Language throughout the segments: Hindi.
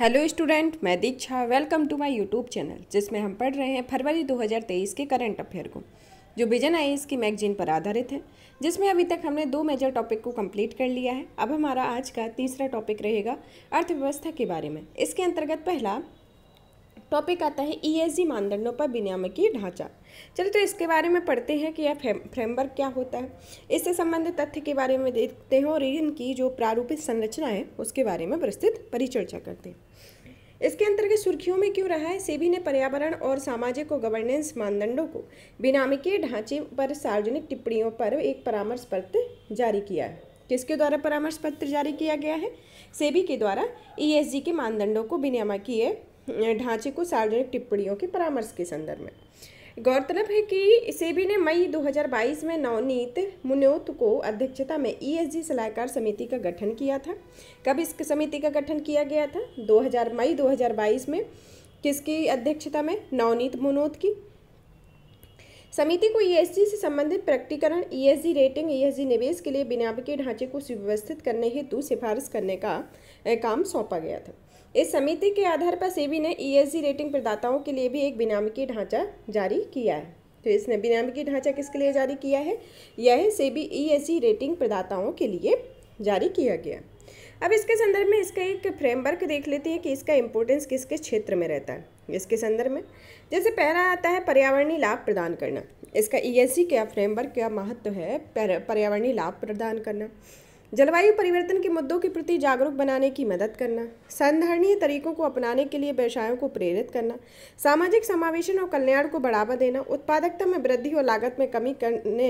हेलो स्टूडेंट मैं Diksha welcome to my YouTube channel जिसमें हम पढ़ रहे हैं फरवरी 2023 के करंट अफेयर को जो विजन आई की मैगजीन पर आधारित है जिसमें अभी तक हमने दो मेजर टॉपिक को कंप्लीट कर लिया है अब हमारा आज का तीसरा टॉपिक रहेगा अर्थव्यवस्था के बारे में इसके अंतर्गत पहला टॉपिक आता है ई e मानदंडों पर विनियामकीय ढांचा चलिए तो इसके बारे में पढ़ते हैं कि यह फ्रेमवर्क क्या होता है इससे संबंधित तथ्य के बारे में देखते हैं और इनकी जो प्रारूपित संरचना है उसके बारे में विस्तृत परिचर्चा करते हैं इसके अंतर्गत सुर्खियों में क्यों रहा है सेबी ने पर्यावरण और सामाजिक और गवर्नेंस मानदंडों को बिनामिकीय ढांचे पर सार्वजनिक टिप्पणियों पर एक परामर्श पत्र जारी किया है किसके द्वारा परामर्श पत्र जारी किया गया है सेबी के द्वारा ईएसजी e के मानदंडों को बिनामकीय ढांचे को सार्वजनिक टिप्पणियों के परामर्श के संदर्भ में गौरतलब है कि सेबी ने मई 2022 में नवनीत मुनोत को अध्यक्षता में ईएसजी e सलाहकार समिति का गठन किया था कब इस समिति का गठन किया गया था 2000 मई 2022 में किसकी अध्यक्षता में नवनीत मुनोत की समिति को ईएसजी e से संबंधित प्रकटीकरण ईएसजी e रेटिंग ईएसजी निवेश के लिए के ढांचे को सुव्यवस्थित करने हेतु सिफारिश करने का काम सौंपा गया था इस समिति के आधार पर सेबी ने ई e रेटिंग प्रदाताओं के लिए भी एक बिनामी ढांचा जारी किया है तो इसने बिनामिकी ढांचा किसके लिए जारी किया है यह सेबी ई रेटिंग प्रदाताओं के लिए जारी किया गया अब इसके संदर्भ में इसका एक फ्रेमवर्क देख लेते हैं कि इसका इम्पोर्टेंस किस किस क्षेत्र में रहता है इसके संदर्भ में जैसे पहला आता है पर्यावरणीय लाभ प्रदान करना इसका ई e क्या फ्रेमवर्क का महत्व है पर्यावरणीय लाभ प्रदान करना जलवायु परिवर्तन के मुद्दों के प्रति जागरूक बनाने की मदद करना संधारणीय तरीकों को अपनाने के लिए व्यवसायों को प्रेरित करना सामाजिक समावेशन और कल्याण को बढ़ावा देना उत्पादकता में वृद्धि और लागत में कमी करने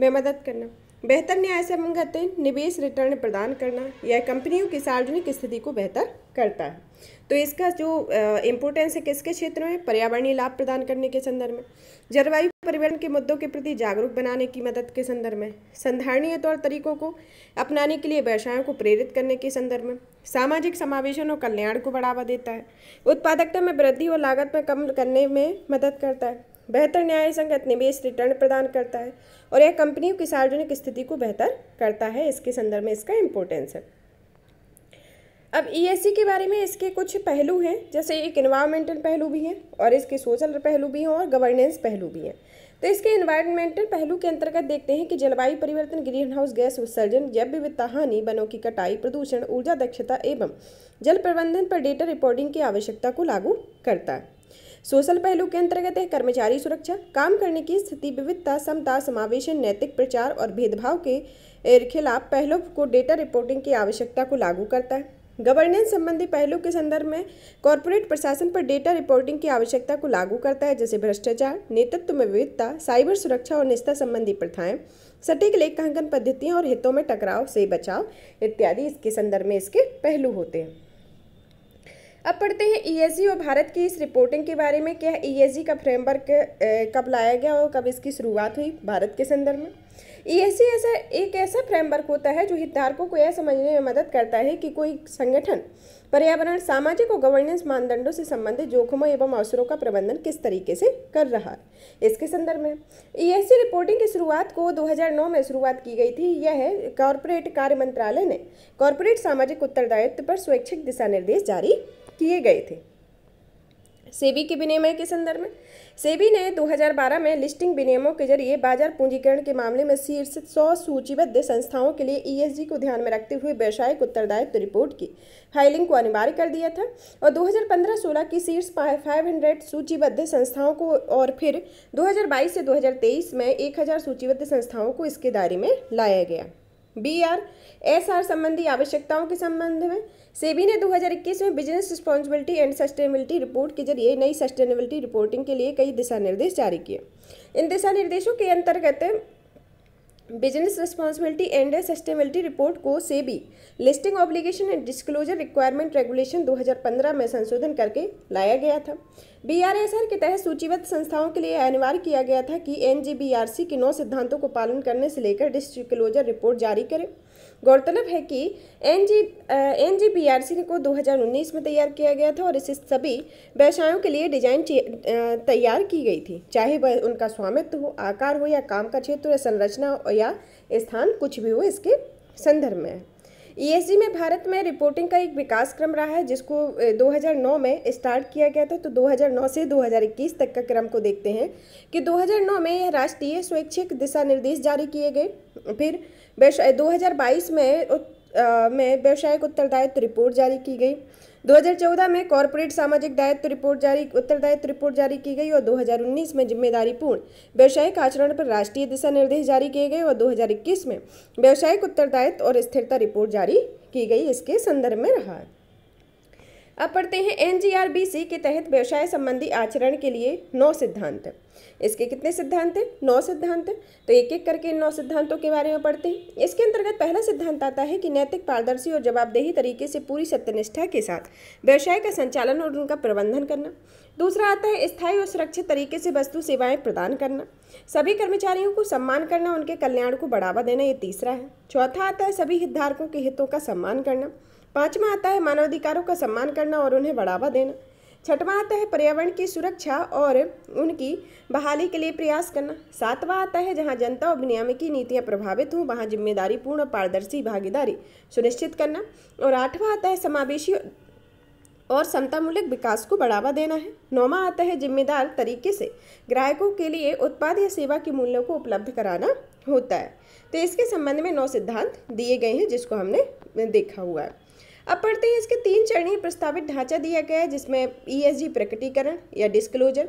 में मदद करना बेहतर न्याय संगत निवेश रिटर्न प्रदान करना यह कंपनियों की सार्वजनिक स्थिति को बेहतर करता है तो इसका जो इम्पोर्टेंस है किसके क्षेत्र में पर्यावरणीय लाभ प्रदान करने के संदर्भ में जलवायु पर्यावरण के मुद्दों के प्रति जागरूक बनाने की मदद के संदर्भ में संधारणीय तौर तरीकों को अपनाने के लिए व्यवसायों को प्रेरित करने के संदर्भ में सामाजिक समावेशन और कल्याण को बढ़ावा देता है उत्पादकता में वृद्धि और लागत में कम करने में मदद करता है बेहतर न्याय संगत निवेश रिटर्न प्रदान करता है और यह कंपनियों की सार्वजनिक स्थिति को बेहतर करता है इसके संदर्भ में इसका इम्पोर्टेंस है अब ई e के बारे में इसके कुछ पहलू हैं जैसे एक इन्वायरमेंटल पहलू भी है और इसके सोशल पहलू भी हैं और गवर्नेंस पहलू भी हैं तो इसके इन्वायरमेंटल पहलू के अंतर्गत देखते हैं कि जलवायु परिवर्तन ग्रीन हाउस गैस उत्सर्जन जैव विविधता हानि वनों की कटाई प्रदूषण ऊर्जा दक्षता एवं जल प्रबंधन पर डेटा रिपोर्टिंग की आवश्यकता को लागू करता है सोशल पहलू के अंतर्गत है कर्मचारी सुरक्षा काम करने की स्थिति विविधता समता समावेशन नैतिक प्रचार और भेदभाव के खिलाफ पहलों को डेटा रिपोर्टिंग की आवश्यकता को लागू करता है गवर्नेंस संबंधी पहलू के संदर्भ में कॉरपोरेट प्रशासन पर डेटा रिपोर्टिंग की आवश्यकता को लागू करता है जैसे भ्रष्टाचार नेतृत्व में विविधता साइबर सुरक्षा और निष्ठा संबंधी प्रथाएं सटीक लेखांकन पद्धतियां और हितों में टकराव से बचाव इत्यादि इसके संदर्भ में इसके पहलू होते हैं अब पढ़ते हैं ईएसजी e और भारत की इस रिपोर्टिंग के बारे में क्या ई e का फ्रेमवर्क कब लाया गया और कब इसकी शुरुआत हुई भारत के संदर्भ में ऐसी ऐसा एक ऐसा फ्रेमवर्क होता है जो हितधारकों को यह समझने में मदद करता है कि कोई संगठन पर्यावरण सामाजिक और गवर्नेंस मानदंडों से संबंधित जोखिमों एवं अवसरों का प्रबंधन किस तरीके से कर रहा है इसके संदर्भ में ईएससी रिपोर्टिंग की शुरुआत को 2009 में शुरुआत की गई थी यह है कॉरपोरेट कार्य मंत्रालय ने कॉरपोरेट सामाजिक उत्तरदायित्व पर स्वैच्छिक दिशा निर्देश जारी किए गए थे सेबी के विनियमय के संदर्भ में सेबी ने 2012 में लिस्टिंग विनियमों के जरिए बाजार पूंजीकरण के मामले में शीर्ष सौ सूचीबद्ध संस्थाओं के लिए ईएसजी e को ध्यान में रखते हुए व्यावसायिक उत्तरदायित्व रिपोर्ट की फाइलिंग को अनिवार्य कर दिया था और 2015-16 की शीर्ष 500 सूचीबद्ध संस्थाओं को और फिर 2022 से 2023 में 1000 सूचीबद्ध संस्थाओं को इसके दायरे में लाया गया बी आर एस आर संबंधी आवश्यकताओं के संबंध में सेबी ने 2021 में business responsibility and sustainability report के जरिए नई सस्टेनेबिलिटी रिपोर्टिंग के लिए कई दिशा निर्देश जारी किए इन दिशा निर्देशों के अंतर्गत business responsibility and sustainability report को SEBI listing obligation and disclosure requirement regulation 2015 में संशोधन करके लाया गया था बीआरएसआर के तहत सूचीबद्ध संस्थाओं के लिए अनिवार्य किया गया था कि एनजीबीआरसी के नौ सिद्धांतों को पालन करने से लेकर डिस्क्लोजर रिपोर्ट जारी करें गौरतलब है कि N G N G B R C को 2019 में तैयार किया गया था और इसे सभी व्यवसायों के लिए डिजाइन तैयार की गई थी चाहे वह उनका स्वामित्व हो आकार हो या काम का क्षेत्र या संरचना या स्थान कुछ भी हो इसके संदर्भ में ई e में भारत में रिपोर्टिंग का एक विकास क्रम रहा है जिसको 2009 में स्टार्ट किया गया था तो 2009 से 2021 तक का क्रम को देखते हैं कि 2009 में यह राष्ट्रीय स्वैच्छिक दिशा निर्देश जारी किए गए फिर व्यवसाय दो में आ, में व्यवसायिक उत्तरदायित्व रिपोर्ट जारी की गई 2014 में कॉरपोरेट सामाजिक दायित्व रिपोर्ट जारी उत्तरदायित्व रिपोर्ट जारी की गई और 2019 में जिम्मेदारी पूर्ण व्यवसायिक आचरण पर राष्ट्रीय दिशा निर्देश जारी किए गए और 2021 में व्यवसायिक उत्तरदायित्व और स्थिरता रिपोर्ट जारी की गई इसके संदर्भ में रहा है अब पढ़ते हैं एन के तहत व्यवसाय संबंधी आचरण के लिए नौ सिद्धांत इसके कितने सिद्धांत हैं नौ सिद्धांत तो एक एक करके इन नौ सिद्धांतों के बारे में पढ़ते हैं इसके अंतर्गत पहला सिद्धांत आता है कि नैतिक पारदर्शी और जवाबदेही तरीके से पूरी सत्यनिष्ठा के साथ व्यवसाय का संचालन और उनका प्रबंधन करना दूसरा आता है स्थायी और सुरक्षित तरीके से वस्तु सेवाएं प्रदान करना सभी कर्मचारियों को सम्मान करना उनके कल्याण को बढ़ावा देना ये तीसरा है चौथा आता है सभी हितधारकों के हितों का सम्मान करना पांचवा आता है मानवाधिकारों का सम्मान करना और उन्हें बढ़ावा देना छठवां आता है पर्यावरण की सुरक्षा और उनकी बहाली के लिए प्रयास करना सातवां आता है जहां जनता और विनियामिकी नीतियां प्रभावित हों वहां जिम्मेदारी पूर्ण और पारदर्शी भागीदारी सुनिश्चित करना और आठवां आता है समावेशी और समतामूलक विकास को बढ़ावा देना है नौवां आता है जिम्मेदार तरीके से ग्राहकों के लिए उत्पाद या सेवा के मूल्यों को उपलब्ध कराना होता है तो इसके संबंध में नौ सिद्धांत दिए गए हैं जिसको हमने देखा हुआ है अब पढ़ते हैं इसके तीन चरणीय प्रस्तावित ढांचा दिया गया है जिसमें जी e प्रकटीकरण या डिस्क्लोजर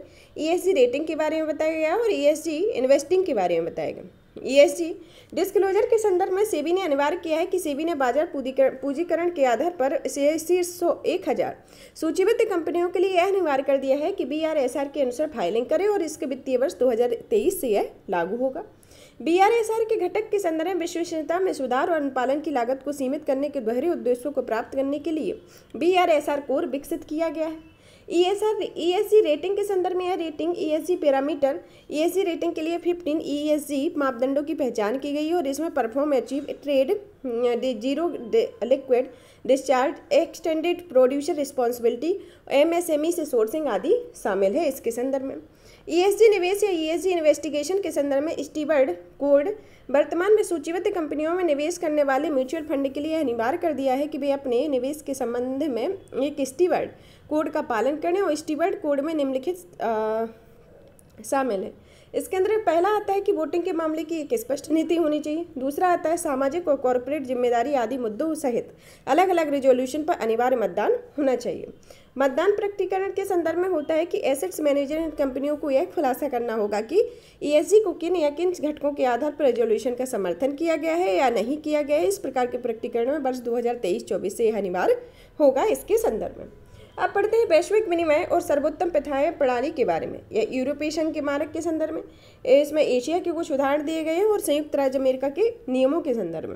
जी रेटिंग के बारे में बताया गया और जी e इन्वेस्टिंग के बारे में बताया गया ईएसजी डिस्क्लोजर e के संदर्भ में सेबी ने अनिवार्य किया है कि सेबी ने बाजार पूंजीकरण के आधार पर शीर्ष सौ एक हज़ार सूचीबद्ध कंपनियों के लिए यह अनिवार्य कर दिया है कि बी के अनुसार फाइलिंग करें और इसके वित्तीय वर्ष 2023 से यह लागू होगा बीआरएसआर के घटक के संदर्भ में विश्वसनीयता में सुधार और अनुपालन की लागत को सीमित करने के दोहरे उद्देश्यों को प्राप्त करने के लिए बीआरएसआर कोर विकसित किया गया है ईएसआर ईएससी रेटिंग के संदर्भ में यह rating ESC parameter ESC rating के लिए 15 ईएससी e मापदंडों की पहचान की गई है और इसमें perform achieve trade zero liquid discharge extended producer responsibility MSME से सोर्सिंग आदि शामिल है इसके संदर्भ में ईएसजी e निवेश या ईएसजी e इन्वेस्टिगेशन के संदर्भ में स्टीवर्ड कोड वर्तमान में सूचीबद्ध कंपनियों में निवेश करने वाले म्यूचुअल फंड के लिए अनिवार्य कर दिया है कि वे अपने निवेश के संबंध में एक स्टीवर्ड कोड का पालन करें और स्टीवर्ड कोड में निम्नलिखित शामिल है इसके अंदर पहला आता है कि वोटिंग के मामले की एक स्पष्ट नीति होनी चाहिए दूसरा आता है सामाजिक और कॉरपोरेट जिम्मेदारी आदि मुद्दों सहित अलग अलग रिजोल्यूशन पर अनिवार्य मतदान होना चाहिए मतदान प्रकटीकरण के संदर्भ में होता है कि एसेट्स मैनेजर कंपनियों को यह खुलासा करना होगा कि ई e को किन या किन घटकों के आधार पर रेजोल्यूशन का समर्थन किया गया है या नहीं किया गया है इस प्रकार के प्रकटीकरण में वर्ष 2023-24 से यह अनिवार्य होगा इसके संदर्भ में अब पढ़ते हैं वैश्विक विनिमय और सर्वोत्तम प्रथाएं प्रणाली के बारे में यह यूरोपेशन के मानक के संदर्भ में इसमें एशिया के कुछ उदाहरण दिए गए हैं और संयुक्त राज्य अमेरिका के नियमों के संदर्भ में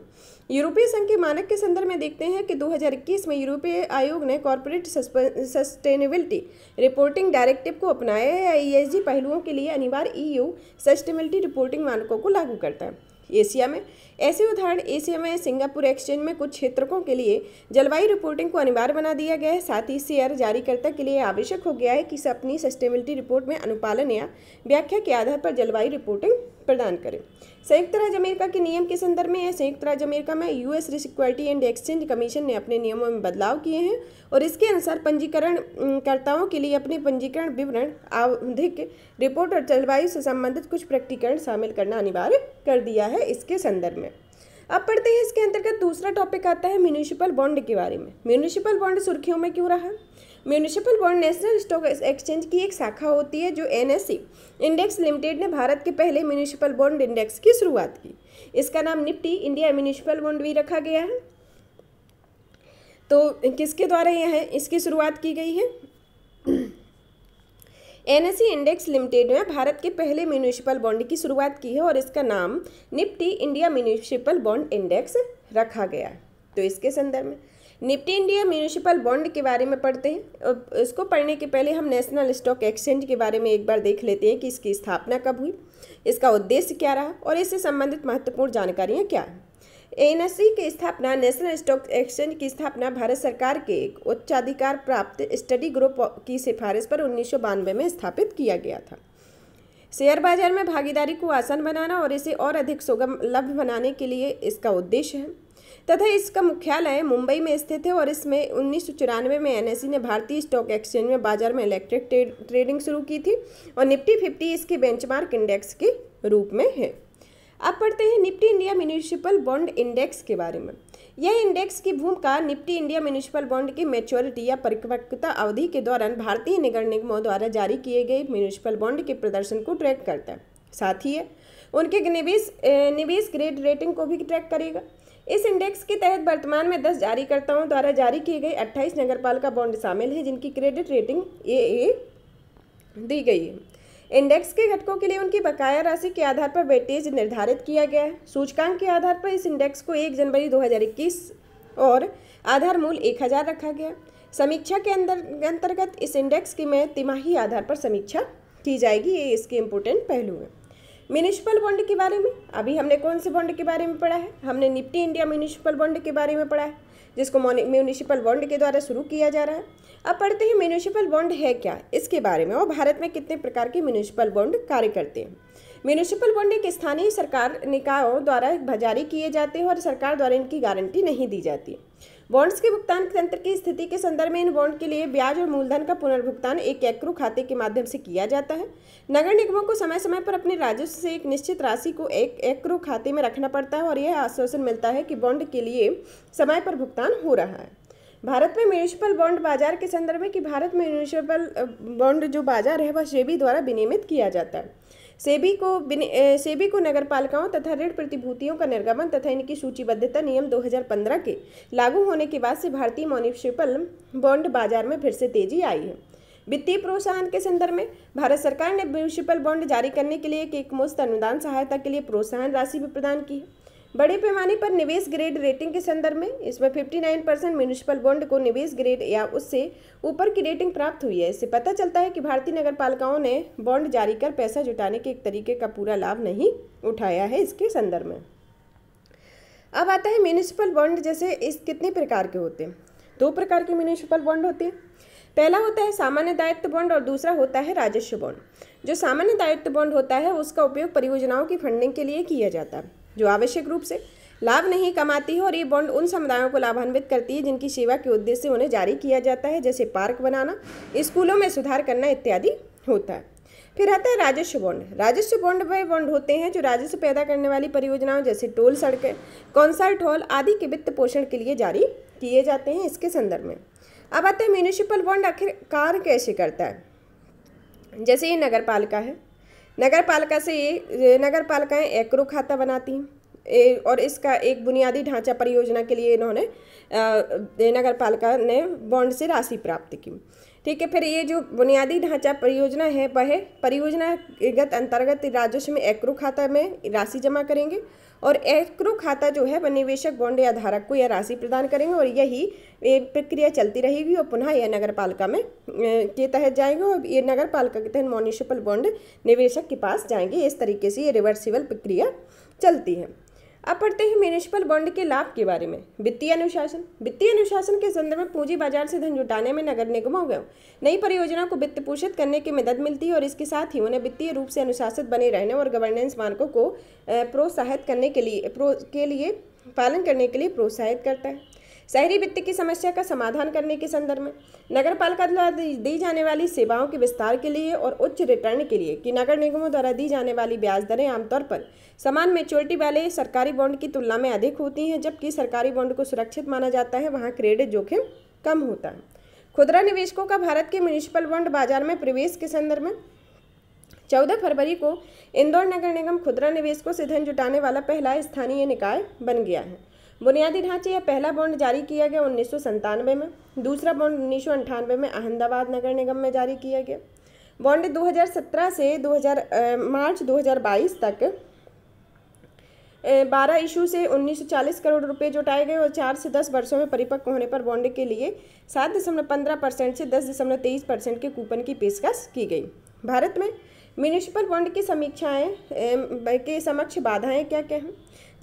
यूरोपीय संघ के मानक के संदर्भ में देखते हैं कि 2021 में यूरोपीय आयोग ने कॉरपोरेट सस्टेनेबिलिटी रिपोर्टिंग डायरेक्टिव को अपनाया है या ई e पहलुओं के लिए अनिवार्य ई e सस्टेनेबिलिटी रिपोर्टिंग मानकों को लागू करता है एशिया में ऐसे उदाहरण एशिया में सिंगापुर एक्सचेंज में कुछ क्षेत्रों के लिए जलवायु रिपोर्टिंग को अनिवार्य बना दिया गया है साथ ही शेयर जारीकर्ता के लिए आवश्यक हो गया है कि अपनी सस्टेनेबिलिटी रिपोर्ट में अनुपालन या व्याख्या के आधार पर जलवायु रिपोर्टिंग प्रदान करें संयुक्त राज्य अमेरिका के नियम के संदर्भ में संयुक्त राज्य अमेरिका में US security and exchange commission ने अपने नियमों में बदलाव किए हैं और इसके अनुसार पंजीकरण कर्ताओं के लिए अपने पंजीकरण विवरण आवधिक रिपोर्ट और जलवायु से संबंधित कुछ प्रकटीकरण शामिल करना अनिवार्य कर दिया है इसके संदर्भ में अब पढ़ते हैं इसके अंतर्गत दूसरा टॉपिक आता है म्यूनिसिपल बॉन्ड के बारे में म्यूनिसिपल बॉन्ड सुर्खियों में क्यों रहा municipal bond national stock exchange की एक शाखा होती है जो एन इंडेक्स लिमिटेड ने भारत के पहले म्यूनिसिपल बॉन्ड इंडेक्स की शुरुआत की इसका नाम निफ्टी इंडिया म्यूनिसिपल बॉन्ड भी रखा गया है तो किसके द्वारा यह है इसकी शुरुआत की गई है एन इंडेक्स लिमिटेड में भारत के पहले म्यूनिसिपल बॉन्ड की शुरुआत की है और इसका नाम Nifty India municipal bond index रखा गया तो इसके संदर्भ में निफ्टी इंडिया म्यूनिसिपल बॉन्ड के बारे में पढ़ते हैं इसको पढ़ने के पहले हम नेशनल स्टॉक एक्सचेंज के बारे में एक बार देख लेते हैं कि इसकी स्थापना कब हुई इसका उद्देश्य क्या रहा और इससे संबंधित महत्वपूर्ण जानकारियाँ क्या हैं एएनएससी की स्थापना नेशनल स्टॉक एक्सचेंज की स्थापना भारत सरकार के एक उच्चाधिकार प्राप्त स्टडी ग्रुप की सिफारिश पर उन्नीस में स्थापित किया गया था शेयर बाजार में भागीदारी को आसान बनाना और इसे और अधिक सुगम लभ्य बनाने के लिए इसका उद्देश्य है तथा इसका मुख्यालय मुंबई में स्थित है और इसमें उन्नीस में एनएससी e ने भारतीय स्टॉक एक्सचेंज में बाजार में इलेक्ट्रिक ट्रेडिंग शुरू की थी और निफ्टी फिफ्टी इसके बेंचमार्क इंडेक्स के रूप में है अब पढ़ते हैं Nifty India municipal bond index के बारे में यह इंडेक्स की भूमिका निफ्टी इंडिया म्यूनिसिपल बॉन्ड की मेच्योरिटी या परिपक्वता अवधि के दौरान भारतीय नगर निगमों द्वारा जारी किए गए म्यूनिसिपल बॉन्ड के प्रदर्शन को ट्रैक करता है साथ ही है उनके निवेश निवेश ग्रेड रेटिंग को भी ट्रैक करेगा इस इंडेक्स के तहत वर्तमान में दस जारीकर्ताओं द्वारा जारी किए गए अट्ठाईस नगरपालिका बॉन्ड शामिल हैं जिनकी क्रेडिट रेटिंग ए ए दी गई है इंडेक्स के घटकों के लिए उनकी बकाया राशि के आधार पर वेटेज निर्धारित किया गया है सूचकांक के आधार पर इस इंडेक्स को 1 जनवरी 2021 और आधार मूल्य एक हज़ार रखा गया समीक्षा के अंदर अंतर्गत इस इंडेक्स की मैं तिमाही आधार पर समीक्षा की जाएगी ये इसके इम्पोर्टेंट पहलू हैं म्यूनिसिपल बॉन्ड के बारे में अभी हमने कौन से बॉन्ड के बारे में पढ़ा है हमने निफ्टी इंडिया म्यूनिसिपल बॉन्ड के बारे में पढ़ा है जिसको म्यूनिसिपल बॉन्ड के द्वारा शुरू किया जा रहा है अब पढ़ते हैं म्यूनिसिपल बॉन्ड है क्या इसके बारे में और भारत में कितने प्रकार के म्यूनिसिपल बॉन्ड कार्य करते हैं म्यूनिसिपल बॉन्ड एक स्थानीय सरकार निकायों द्वारा जारी किए जाते हैं और सरकार द्वारा इनकी गारंटी नहीं दी जाती है बॉन्ड्स के भुगतान तंत्र की स्थिति के संदर्भ में इन बॉन्ड के लिए ब्याज और मूलधन का पुनर्भुगतान एक एक्रो खाते के माध्यम से किया जाता है नगर निगमों को समय समय पर अपने राजस्व से एक निश्चित राशि को एक एक्रो खाते में रखना पड़ता है और यह आश्वासन मिलता है कि बॉन्ड के लिए समय पर भुगतान हो रहा है भारत में म्यूनिसिपल बॉन्ड बाजार के संदर्भ में कि भारत में म्यूनिसिपल बॉन्ड जो बाजार है वह सेबी द्वारा विनियमित किया जाता है सेबी को बिन सेबी को नगर पालिकाओं तथा ऋण प्रतिभूतियों का निर्गमन तथा इनकी सूचीबद्धता नियम 2015 के लागू होने के बाद से भारतीय म्यूनिसिपल बॉन्ड बाजार में फिर से तेजी आई है वित्तीय प्रोत्साहन के संदर्भ में भारत सरकार ने म्यूनिसिपल बॉन्ड जारी करने के लिए एक मुस्त अनुदान सहायता के लिए प्रोत्साहन राशि भी प्रदान की है बड़े पैमाने पर निवेश ग्रेड रेटिंग के संदर्भ में इसमें 59 परसेंट म्यूनिसिपल बॉन्ड को निवेश ग्रेड या उससे ऊपर की रेटिंग प्राप्त हुई है इससे पता चलता है कि भारतीय नगर पालिकाओं ने बॉन्ड जारी कर पैसा जुटाने के एक तरीके का पूरा लाभ नहीं उठाया है इसके संदर्भ में अब आता है म्यूनिसिपल बॉन्ड जैसे इस कितने प्रकार के होते हैं दो प्रकार के म्यूनिसिपल बॉन्ड होते हैं पहला होता है सामान्य दायित्व बॉन्ड और दूसरा होता है राजस्व बॉन्ड जो सामान्य दायित्व बॉन्ड होता है उसका उपयोग परियोजनाओं की फंडिंग के लिए किया जाता है जो आवश्यक रूप से लाभ नहीं कमाती है और ये बॉन्ड उन समुदायों को लाभान्वित करती है जिनकी सेवा के उद्देश्य से उन्हें जारी किया जाता है जैसे पार्क बनाना स्कूलों में सुधार करना इत्यादि होता है फिर आता है राजस्व बॉन्ड राजस्व बॉन्ड वे बॉन्ड होते हैं जो राजस्व पैदा करने वाली परियोजनाओं जैसे टोल सड़कें कॉन्सर्ट हॉल आदि के वित्त पोषण के लिए जारी किए जाते हैं इसके संदर्भ में अब आता है म्यूनिसिपल बॉन्ड आखिरकार कैसे करता है जैसे ये नगर पालिका है नगर पालिका से नगर पालिकाएँ एकरो खाता बनाती हैं और इसका एक बुनियादी ढांचा परियोजना के लिए इन्होंने नगर पालिका ने बॉन्ड से राशि प्राप्त की ठीक है फिर ये जो बुनियादी ढांचा परियोजना है वह परियोजनागत अंतर्गत राजस्व में एक्रो खाता में राशि जमा करेंगे और एक्रो खाता जो है वह निवेशक बॉन्ड या धारक को यह राशि प्रदान करेंगे और यही प्रक्रिया चलती रहेगी और पुनः यह नगर पालिका में के तहत जाएंगे और ये नगर पालिका के तहत म्यूनिसिपल बॉन्ड निवेशक के पास जाएंगे इस तरीके से ये रिवर्सिबल प्रक्रिया चलती है अब पढ़ते हैं म्यूनिसिपल बॉन्ड के लाभ के बारे में वित्तीय अनुशासन वित्तीय अनुशासन के संदर्भ में पूंजी बाजार से धन जुटाने में नगर निगमों को नई परियोजना को वित्त पोषित करने की मदद मिलती है और इसके साथ ही उन्हें वित्तीय रूप से अनुशासित बने रहने और गवर्नेंस मानकों को प्रोत्साहित करने के लिए प्रो के लिए पालन करने के लिए प्रोत्साहित करता है शहरी वित्त की समस्या का समाधान करने के संदर्भ में नगर पालिका द्वारा दी जाने वाली सेवाओं के विस्तार के लिए और उच्च रिटर्न के लिए कि नगर निगमों द्वारा दी जाने वाली ब्याज दरें आमतौर पर समान मेच्योरिटी वाले सरकारी बॉन्ड की तुलना में अधिक होती हैं जबकि सरकारी बॉन्ड को सुरक्षित माना जाता है वहाँ क्रेडिट जोखिम कम होता है खुदरा निवेशकों का भारत के म्यूनिसिपल बॉन्ड बाजार में प्रवेश के संदर्भ में चौदह फरवरी को इंदौर नगर निगम खुदरा निवेशकों से धन जुटाने वाला पहला स्थानीय निकाय बन गया है बुनियादी ढांचे यह पहला बॉन्ड जारी किया गया उन्नीस में दूसरा बॉन्ड उन्नीस में अहमदाबाद नगर निगम में जारी किया गया बॉन्ड 2017 से 2000 मार्च 2022 तक बारह इशू से 1940 करोड़ रुपए जुटाए गए और चार से दस वर्षों में परिपक्व होने पर बॉन्ड के लिए सात दशमलव पंद्रह परसेंट से दस दशमलव तेईस परसेंट के कूपन की पेशकश की गई भारत में म्यूनिसिपल बॉन्ड की समीक्षाएं के समक्ष बाधाएं क्या क्या हैं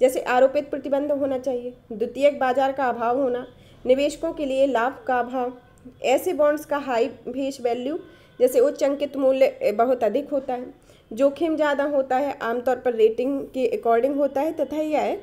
जैसे आरोपित प्रतिबंध होना चाहिए द्वितीयक बाजार का अभाव होना निवेशकों के लिए लाभ का अभाव ऐसे बॉन्ड्स का हाई भेष वैल्यू जैसे उच्च अंकित मूल्य बहुत अधिक होता है जोखिम ज़्यादा होता है आमतौर पर रेटिंग के अकॉर्डिंग होता है तथा यह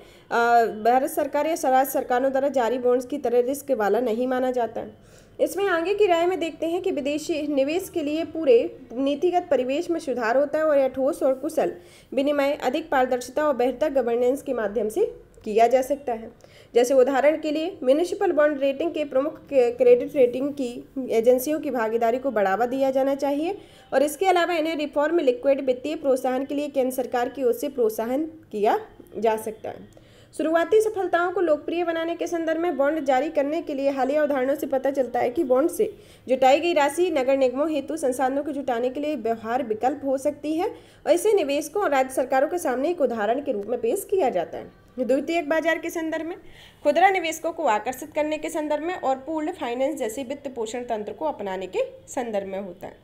भारत सरकार या स्वराज सरकारों द्वारा जारी बॉन्ड्स की तरह रिस्क वाला नहीं माना जाता है इसमें आगे की राय में देखते हैं कि विदेशी निवेश के लिए पूरे नीतिगत परिवेश में सुधार होता है और यह ठोस और कुशल विनिमय अधिक पारदर्शिता और बेहतर गवर्नेंस के माध्यम से किया जा सकता है जैसे उदाहरण के लिए म्यूनिसिपल बॉन्ड रेटिंग के प्रमुख क्रेडिट रेटिंग की एजेंसियों की भागीदारी को बढ़ावा दिया जाना चाहिए और इसके अलावा इन्हें रिफॉर्म लिक्विड वित्तीय प्रोत्साहन के लिए केंद्र सरकार की ओर से प्रोत्साहन किया जा सकता है शुरुआती सफलताओं को लोकप्रिय बनाने के संदर्भ में बॉन्ड जारी करने के लिए हालिया उदाहरणों से पता चलता है कि बॉन्ड से जुटाई गई राशि नगर निगमों हेतु संसाधनों को जुटाने के लिए व्यवहार विकल्प हो सकती है और इसे निवेशकों और राज्य सरकारों के सामने एक उदाहरण के रूप में पेश किया जाता है द्वितीयक बाजार के संदर्भ में खुदरा निवेशकों को आकर्षित करने के संदर्भ में और पूर्ण फाइनेंस जैसे वित्त पोषण तंत्र को अपनाने के संदर्भ में होता है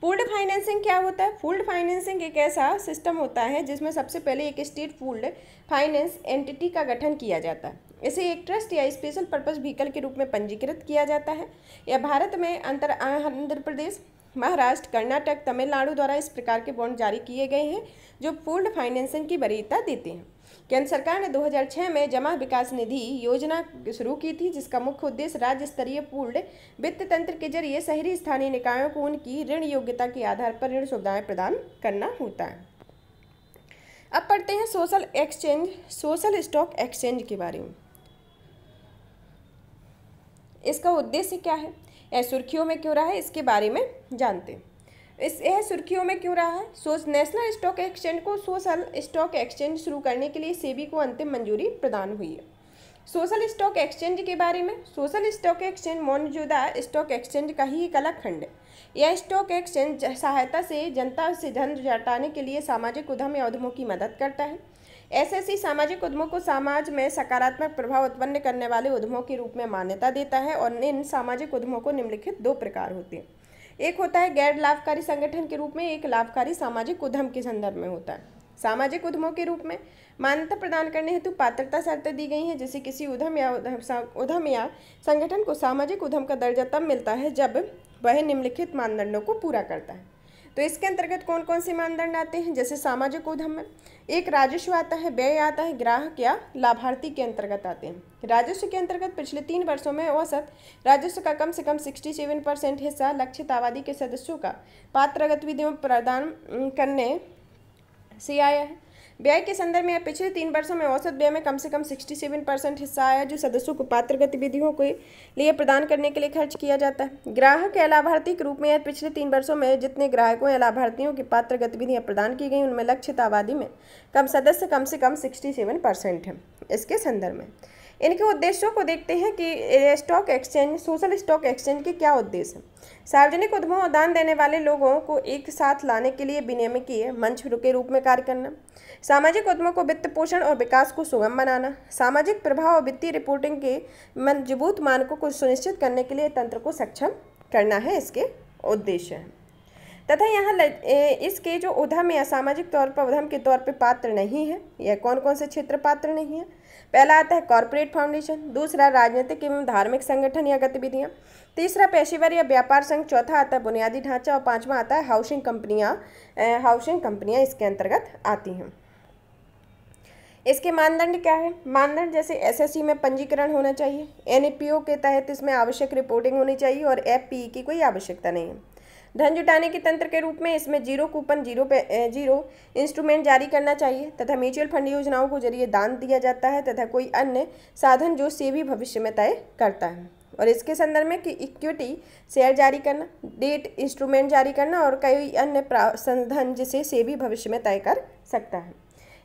पूल्ड फाइनेंसिंग क्या होता है पूल्ड फाइनेंसिंग एक ऐसा सिस्टम होता है जिसमें सबसे पहले एक स्टेट पूल्ड फाइनेंस एंटिटी का गठन किया जाता है इसे एक ट्रस्ट या स्पेशल पर्पज व्हीकल के रूप में पंजीकृत किया जाता है यह भारत में अंतर आंध्र प्रदेश महाराष्ट्र कर्नाटक तमिलनाडु द्वारा इस प्रकार के बॉन्ड जारी किए गए हैं जो पूल्ड फाइनेंसिंग की वरीयता देते हैं केंद्र सरकार ने 2006 में जमा विकास निधि योजना शुरू की थी जिसका मुख्य उद्देश्य राज्य स्तरीय पूर्ण वित्त तंत्र के जरिए शहरी स्थानीय निकायों को उनकी ऋण योग्यता के आधार पर ऋण सुविधाएं प्रदान करना होता है अब पढ़ते हैं social exchange social stock exchange के बारे में इसका उद्देश्य क्या है यह सुर्खियों में क्यों रहा है इसके बारे में जानते हैं इस यह सुर्खियों में क्यों रहा है सो नेशनल स्टॉक एक्सचेंज को सोशल स्टॉक एक्सचेंज शुरू करने के लिए सेबी को अंतिम मंजूरी प्रदान हुई है सोशल स्टॉक एक्सचेंज के बारे में सोशल स्टॉक एक्सचेंज मौजूदा स्टॉक एक्सचेंज का ही एक अलग खंड है यह स्टॉक एक्सचेंज सहायता से जनता से धन जटाने के लिए सामाजिक उद्यम या उद्यमों की मदद करता है ऐसे ऐसी सामाजिक उद्यमों को समाज में सकारात्मक प्रभाव उत्पन्न करने वाले उद्यमों के रूप में मान्यता देता है और इन सामाजिक उद्यमों को निम्नलिखित दो प्रकार होते हैं एक होता है गैर लाभकारी संगठन के रूप में एक लाभकारी सामाजिक उद्यम के संदर्भ में होता है सामाजिक उद्यमों के रूप में मान्यता प्रदान करने हेतु पात्रता शर्तें दी गई हैं जैसे किसी उद्यम या उद्यम या संगठन को सामाजिक उद्यम का दर्जा तब मिलता है जब वह निम्नलिखित मानदंडों को पूरा करता है तो इसके अंतर्गत कौन कौन से मानदंड आते हैं जैसे सामाजिक उद्यम में एक राजस्व आता है व्यय आता है ग्राहक या लाभार्थी के अंतर्गत आते हैं राजस्व के अंतर्गत पिछले तीन वर्षों में औसत राजस्व का कम से कम सिक्सटी सेवन परसेंट हिस्सा लक्षित आबादी के सदस्यों का पात्र गतिविधियों प्रदान करने से आया है व्यय के संदर्भ में पिछले तीन वर्षों में औसत व्यय में कम से कम 67 परसेंट हिस्सा आया जो सदस्यों को पात्र गतिविधियों के लिए प्रदान करने के लिए खर्च किया जाता है ग्राहक या लाभार्थी के रूप में पिछले तीन वर्षों में जितने ग्राहकों या लाभार्थियों की पात्र गतिविधियाँ प्रदान की गई उनमें लक्षित आबादी में कम सदस्य कम से कम सिक्सटी है इसके संदर्भ में इनके उद्देश्यों को देखते हैं कि stock exchange social stock exchange के क्या उद्देश्य हैं सार्वजनिक उद्यमों और दान देने वाले लोगों को एक साथ लाने के लिए विनियमकीय मंच के रूप में कार्य करना सामाजिक उद्यमों को वित्त पोषण और विकास को सुगम बनाना सामाजिक प्रभाव और वित्तीय रिपोर्टिंग के मजबूत मानकों को सुनिश्चित करने के लिए तंत्र को सक्षम करना है इसके उद्देश्य हैं तथा यहाँ इसके जो उधम या सामाजिक तौर पर उधम के तौर पर पात्र नहीं है या कौन कौन से क्षेत्र पात्र नहीं है पहला आता है कॉरपोरेट फाउंडेशन दूसरा राजनीतिक एवं धार्मिक संगठन या गतिविधियाँ तीसरा पेशेवर या व्यापार संघ चौथा आता है बुनियादी ढांचा और पाँचवा आता है हाउसिंग कंपनियाँ हाउसिंग कंपनियाँ इसके अंतर्गत आती हैं इसके मानदंड क्या है मानदंड जैसे एसएससी में पंजीकरण होना चाहिए एनईपीओ e के तहत इसमें आवश्यक रिपोर्टिंग होनी चाहिए और एफपीई e की कोई आवश्यकता नहीं है धन जुटाने के तंत्र के रूप में इसमें जीरो कूपन जीरो पे जीरो इंस्ट्रूमेंट जारी करना चाहिए तथा म्यूचुअल फंड योजनाओं को जरिए दान दिया जाता है तथा कोई अन्य साधन जो सेवी भविष्य में तय करता है और इसके संदर्भ में कि इक्विटी शेयर जारी करना डेट इंस्ट्रूमेंट जारी करना और कई अन्य प्रावधन जिसे भी भविष्य में तय कर सकता है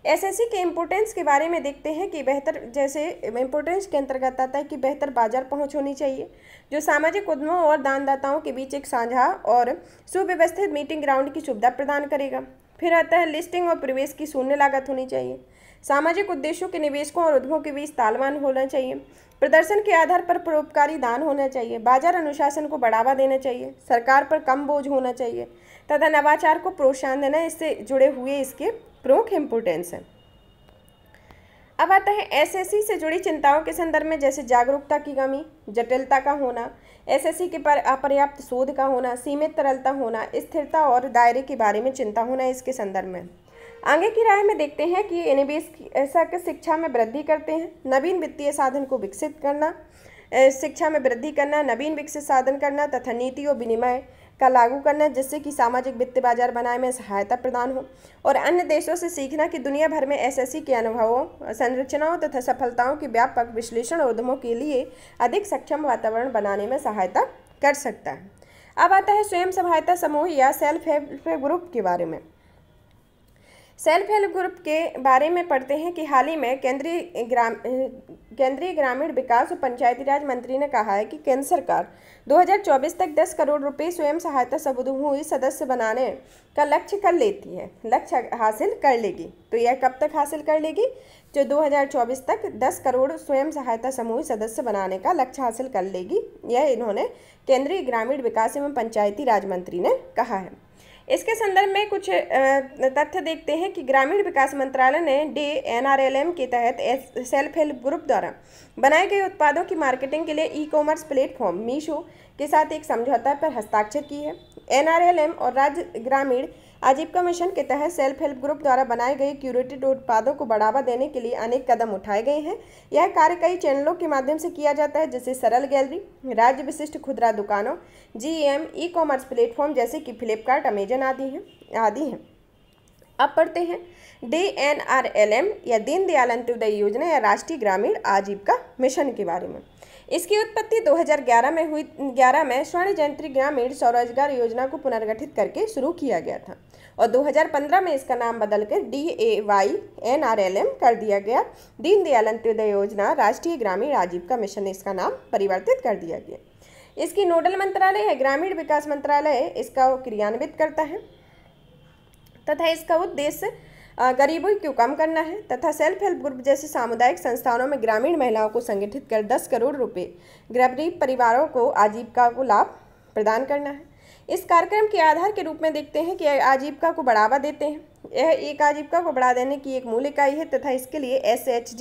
एसएससी के इम्पोर्टेंस के बारे में देखते हैं कि बेहतर जैसे इम्पोर्टेंस के अंतर्गत आता है कि बेहतर बाजार पहुंच होनी चाहिए जो सामाजिक उद्यमों और दानदाताओं के बीच एक साझा और सुव्यवस्थित मीटिंग ग्राउंड की सुविधा प्रदान करेगा फिर आता है लिस्टिंग और प्रवेश की शून्य लागत होनी चाहिए सामाजिक उद्देश्यों के निवेशकों और उद्यमों के बीच तालमान होना चाहिए प्रदर्शन के आधार पर परोपकारी दान होना चाहिए बाजार अनुशासन को बढ़ावा देना चाहिए सरकार पर कम बोझ होना चाहिए तथा नवाचार को प्रोत्साहन देना इससे जुड़े हुए इसके प्रमुख इम्पोर्टेंस है अब आता है एसएससी से जुड़ी चिंताओं के संदर्भ में जैसे जागरूकता की कमी जटिलता का होना एसएससी के पर अपर्याप्त शोध का होना सीमित तरलता होना स्थिरता और दायरे के बारे में चिंता होना इसके संदर्भ में आगे की राय में देखते हैं कि एनबीएस ऐसा शिक्षा में वृद्धि करते हैं नवीन वित्तीय साधन को विकसित करना शिक्षा में वृद्धि करना नवीन विकसित साधन करना तथा नीति और विनिमय का लागू करना जिससे कि सामाजिक वित्त बाजार बनाए में सहायता प्रदान हो और अन्य देशों से सीखना कि दुनिया भर में एसएससी के अनुभवों संरचनाओं तथा सफलताओं के व्यापक विश्लेषण उद्यमों के लिए अधिक सक्षम वातावरण बनाने में सहायता कर सकता है अब आता है स्वयं सहायता समूह या सेल्फ हेल्प ग्रुप के बारे में सेल्फ हेल्प ग्रुप के बारे में पढ़ते हैं कि हाल ही में केंद्रीय ग्राम केंद्रीय ग्रामीण विकास और पंचायती राज मंत्री ने कहा है कि केंद्र सरकार 2024 तक 10 करोड़ रुपए स्वयं सहायता समूह सदस्य बनाने का लक्ष्य कर लेती है लक्ष्य हासिल कर लेगी तो यह कब तक हासिल कर लेगी जो 2024 तक 10 करोड़ स्वयं सहायता समूह सदस्य बनाने का लक्ष्य हासिल कर लेगी यह इन्होंने केंद्रीय ग्रामीण विकास एवं पंचायती राज मंत्री ने कहा है इसके संदर्भ में कुछ तथ्य देखते हैं कि ग्रामीण विकास मंत्रालय ने डे एम के तहत सेल्फ हेल्प ग्रुप द्वारा बनाए गए उत्पादों की मार्केटिंग के लिए ई कॉमर्स प्लेटफॉर्म मीशो के साथ एक समझौता पर हस्ताक्षर की है एम और राज्य ग्रामीण आजीविका मिशन के तहत सेल्फ हेल्प ग्रुप द्वारा बनाए गए क्यूरेटेड उत्पादों को बढ़ावा देने के लिए अनेक कदम उठाए गए हैं यह कार्य कई चैनलों के माध्यम से किया जाता है जैसे सरल गैलरी राज्य विशिष्ट खुदरा दुकानों G M e commerce platform जैसे कि फ्लिपकार्ट अमेजन आदि हैं आदि हैं अब पढ़ते हैं D N R L M या दीनदयाल अंत्योदय योजना या राष्ट्रीय ग्रामीण आजीविका मिशन के बारे में इसकी उत्पत्ति 2011 में हुई 11 में स्वर्ण जयंती ग्रामीण स्वरोजगार योजना को पुनर्गठित करके शुरू किया गया था और 2015 में इसका नाम बदलकर D A Y N R L M कर दिया गया दीनदयाल अंत्योदय योजना राष्ट्रीय ग्रामीण आजीविका मिशन इसका नाम परिवर्तित कर दिया गया इसकी नोडल मंत्रालय है ग्रामीण विकास मंत्रालय इसका क्रियान्वित करता है तथा इसका उद्देश्य गरीबों को कम करना है तथा सेल्फ हेल्प ग्रुप जैसे सामुदायिक संस्थानों में ग्रामीण महिलाओं को संगठित कर दस करोड़ रुपये गरीब परिवारों को आजीविका को लाभ प्रदान करना है इस कार्यक्रम के आधार के रूप में देखते हैं कि आजीविका को बढ़ावा देते हैं यह एक आजीविका को बढ़ा देने की एक मूल इकाई है तथा इसके लिए एस एच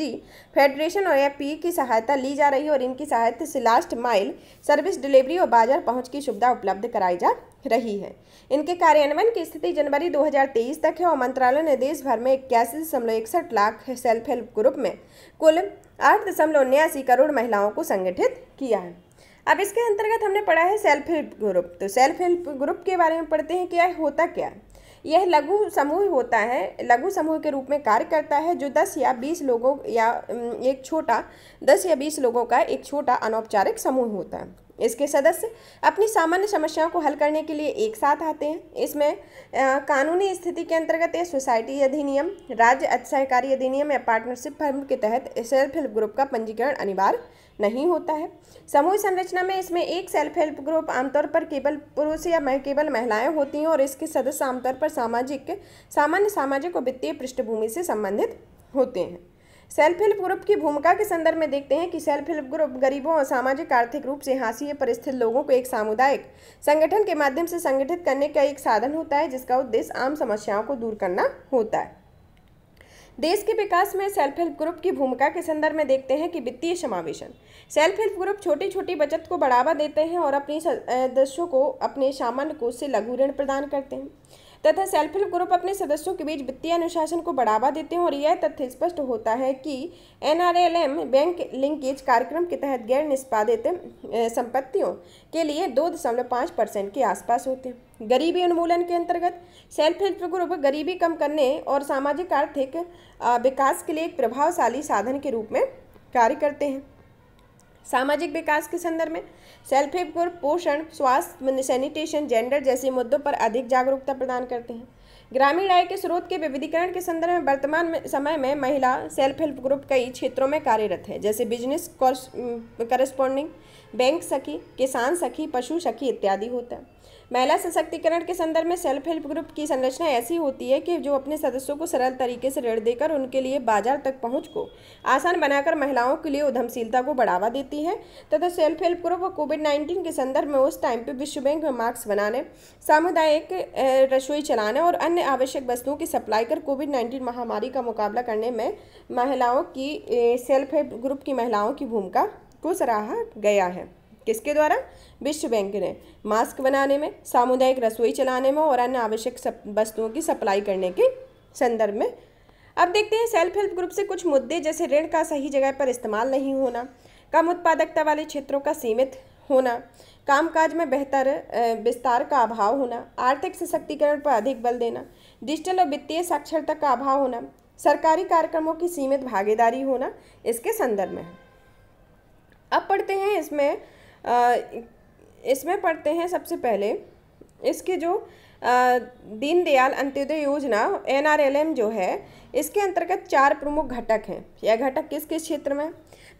फेडरेशन और एफ पी e की सहायता ली जा रही है और इनकी सहायता से लास्ट माइल सर्विस डिलीवरी और बाजार पहुंच की सुविधा उपलब्ध कराई जा रही है इनके कार्यान्वयन की स्थिति जनवरी 2023 तक है और मंत्रालय ने देश भर में इक्यासी दशमलव इकसठ लाख सेल्फ हेल्प ग्रुप में कुल आठ दशमलव उन्यासी करोड़ महिलाओं को संगठित किया है अब इसके अंतर्गत हमने पढ़ा है सेल्फ हेल्प ग्रुप तो सेल्फ हेल्प ग्रुप के बारे में पढ़ते हैं क्या होता क्या है यह लघु समूह होता है लघु समूह के रूप में कार्य करता है जो दस या बीस लोगों या एक छोटा दस या बीस लोगों का एक छोटा अनौपचारिक समूह होता है इसके सदस्य अपनी सामान्य समस्याओं को हल करने के लिए एक साथ आते हैं इसमें आ, कानूनी स्थिति के अंतर्गत यह सोसाइटी अधिनियम राज्य सहकारी अधिनियम या पार्टनरशिप फर्म के तहत सेल्फ हेल्प ग्रुप का पंजीकरण अनिवार्य नहीं होता है समूह संरचना में इसमें एक सेल्फ हेल्प ग्रुप आमतौर पर केवल पुरुष या केवल महिलाएं होती हैं और इसके सदस्य आमतौर पर सामाजिक सामान्य सामाजिक और वित्तीय पृष्ठभूमि से संबंधित होते हैं सेल्फ हेल्प ग्रुप की भूमिका के संदर्भ में देखते हैं कि सेल्फ हेल्प ग्रुप गरीबों और सामाजिक आर्थिक रूप से हाशिए पर स्थित लोगों को एक सामुदायिक संगठन के माध्यम से संगठित करने का एक साधन होता है जिसका उद्देश्य आम समस्याओं को दूर करना होता है देश के विकास में सेल्फ हेल्प ग्रुप की भूमिका के संदर्भ में देखते हैं कि वित्तीय समावेशन सेल्फ हेल्प ग्रुप छोटी छोटी बचत को बढ़ावा देते हैं और अपनी सदस्यों को अपने सामान्य कोष से लघु ऋण प्रदान करते हैं तथा सेल्फ हेल्प ग्रुप अपने सदस्यों के बीच वित्तीय अनुशासन को बढ़ावा देते हैं और यह तथ्य स्पष्ट होता है कि एनआरएलएम बैंक लिंकेज कार्यक्रम के तहत गैर निष्पादित संपत्तियों के लिए दो दशमलव पाँच परसेंट के आसपास होते हैं गरीबी उन्मूलन के अंतर्गत सेल्फ हेल्प ग्रुप गरीबी कम करने और सामाजिक आर्थिक विकास के लिए एक प्रभावशाली साधन के रूप में कार्य करते हैं सामाजिक विकास के संदर्भ में सेल्फ हेल्प ग्रुप पोषण स्वास्थ्य सैनिटेशन जेंडर जैसे मुद्दों पर अधिक जागरूकता प्रदान करते हैं ग्रामीण आय के स्रोत के विविधीकरण के संदर्भ में वर्तमान समय में महिला सेल्फ हेल्प ग्रुप कई क्षेत्रों में कार्यरत है जैसे बिजनेस करस्पॉन्डिंग बैंक सखी किसान सखी पशु सखी इत्यादि होता है महिला सशक्तिकरण के संदर्भ में सेल्फ हेल्प ग्रुप की संरचना ऐसी होती है कि जो अपने सदस्यों को सरल तरीके से ऋण देकर उनके लिए बाजार तक पहुंच को आसान बनाकर महिलाओं के लिए उद्यमशीलता को बढ़ावा देती है तथा self help group covid nineteen के संदर्भ में उस टाइम पर विश्व बैंक में मास्क बनाने सामुदायिक रसोई चलाने और अन्य आवश्यक वस्तुओं की सप्लाई कर कोविड नाइन्टीन महामारी का मुकाबला करने में महिलाओं की सेल्फ हेल्प ग्रुप की महिलाओं की भूमिका को सराहा गया है किसके द्वारा विश्व बैंक ने मास्क बनाने में सामुदायिक रसोई चलाने में और अन्य आवश्यक वस्तुओं की सप्लाई करने के संदर्भ में अब देखते हैं सेल्फ हेल्प ग्रुप से कुछ मुद्दे जैसे ऋण का सही जगह पर इस्तेमाल नहीं होना कम उत्पादकता वाले क्षेत्रों का सीमित होना कामकाज में बेहतर विस्तार का अभाव होना आर्थिक सशक्तिकरण पर अधिक बल देना डिजिटल और वित्तीय साक्षरता का अभाव होना सरकारी कार्यक्रमों की सीमित भागीदारी होना इसके संदर्भ में है अब पढ़ते हैं इसमें आ, इसमें पढ़ते हैं सबसे पहले इसके जो दीनदयाल अंत्योदय योजना एनआरएलएम जो है इसके अंतर्गत चार प्रमुख घटक हैं यह घटक किस किस क्षेत्र में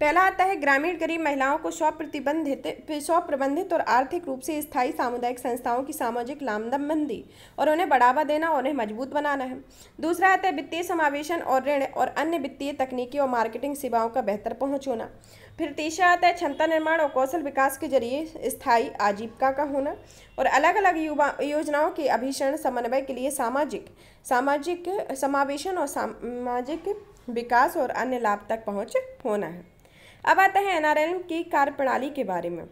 पहला आता है ग्रामीण गरीब महिलाओं को स्व प्रतिबंधित स्व प्रबंधित और आर्थिक रूप से स्थायी सामुदायिक संस्थाओं की सामाजिक लामदमबंदी और उन्हें बढ़ावा देना और उन्हें मजबूत बनाना है दूसरा आता है वित्तीय समावेशन और ऋण और अन्य वित्तीय तकनीकी और मार्केटिंग सेवाओं का बेहतर पहुँच होना फिर तीसरा आता है क्षमता निर्माण और कौशल विकास के जरिए स्थायी आजीविका का होना और अलग अलग युवा योजनाओं के अभिषण समन्वय के लिए सामाजिक सामाजिक समावेशन और सामाजिक विकास और अन्य लाभ तक पहुँच होना है अब आता है एनआरएलएम की कार्य प्रणाली के बारे में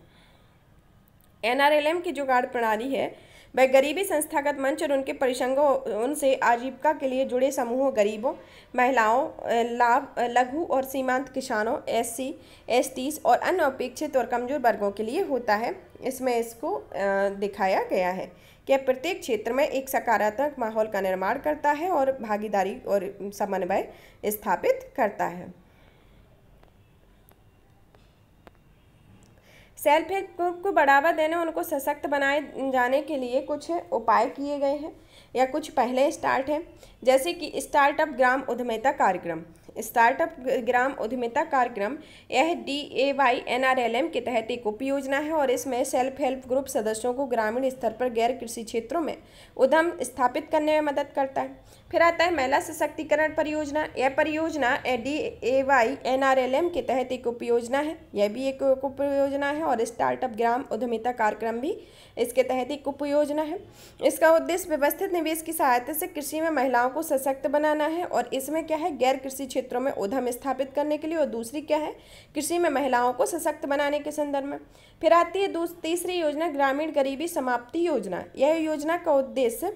एनआरएलएम की जो कार्य प्रणाली है वह गरीबी संस्थागत मंच और उनके परिसंगों उनसे आजीविका के लिए जुड़े समूहों गरीबों महिलाओं लाभ लघु और सीमांत किसानों एस सी एस टीस और अन्य अपेक्षित और कमजोर वर्गों के लिए होता है इसमें इसको दिखाया गया है कि प्रत्येक क्षेत्र में एक सकारात्मक माहौल का निर्माण करता है और भागीदारी और समन्वय स्थापित करता है सेल्फ हेल्प ग्रुप को बढ़ावा देने उनको सशक्त बनाए जाने के लिए कुछ उपाय किए गए हैं या कुछ पहले स्टार्ट हैं जैसे कि स्टार्टअप ग्राम उद्यमिता कार्यक्रम स्टार्टअप ग्राम उद्यमिता कार्यक्रम यह D A Y N R L M के तहत एक उप योजना है और इसमें सेल्फ हेल्प ग्रुप सदस्यों को ग्रामीण स्तर पर गैर कृषि क्षेत्रों में उद्यम स्थापित करने में मदद करता है फिर आता है महिला सशक्तिकरण परियोजना यह परियोजना A D A Y N R L M के तहत एक उपयोजना है यह भी एक उपयोजना है और स्टार्टअप ग्राम उद्यमिता कार्यक्रम भी इसके तहत एक उपयोजना है इसका उद्देश्य व्यवस्थित निवेश की सहायता से कृषि में महिलाओं को सशक्त बनाना है और इसमें क्या है गैर कृषि क्षेत्रों में उद्यम स्थापित करने के लिए और दूसरी क्या है कृषि में महिलाओं को सशक्त बनाने के संदर्भ में फिर आती है तीसरी योजना ग्रामीण गरीबी समाप्ति योजना यह योजना का उद्देश्य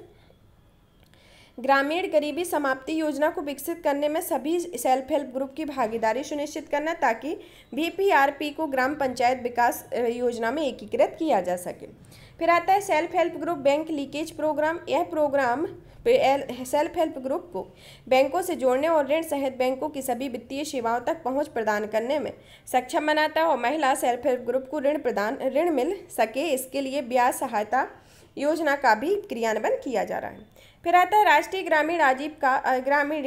ग्रामीण गरीबी समाप्ति योजना को विकसित करने में सभी सेल्फ हेल्प ग्रुप की भागीदारी सुनिश्चित करना ताकि वी को ग्राम पंचायत विकास योजना में एकीकृत किया जा सके फिर आता है self help group bank leakage program यह प्रोग्राम सेल्फ हेल्प ग्रुप को बैंकों से जोड़ने और ऋण सहित बैंकों की सभी वित्तीय सेवाओं तक पहुंच प्रदान करने में सक्षम बनाता है और महिला सेल्फ हेल्प ग्रुप को ऋण प्रदान ऋण मिल सके इसके लिए ब्याज सहायता योजना का भी क्रियान्वयन किया जा रहा है फिर आता है राष्ट्रीय ग्रामीण आजीविका ग्रामीण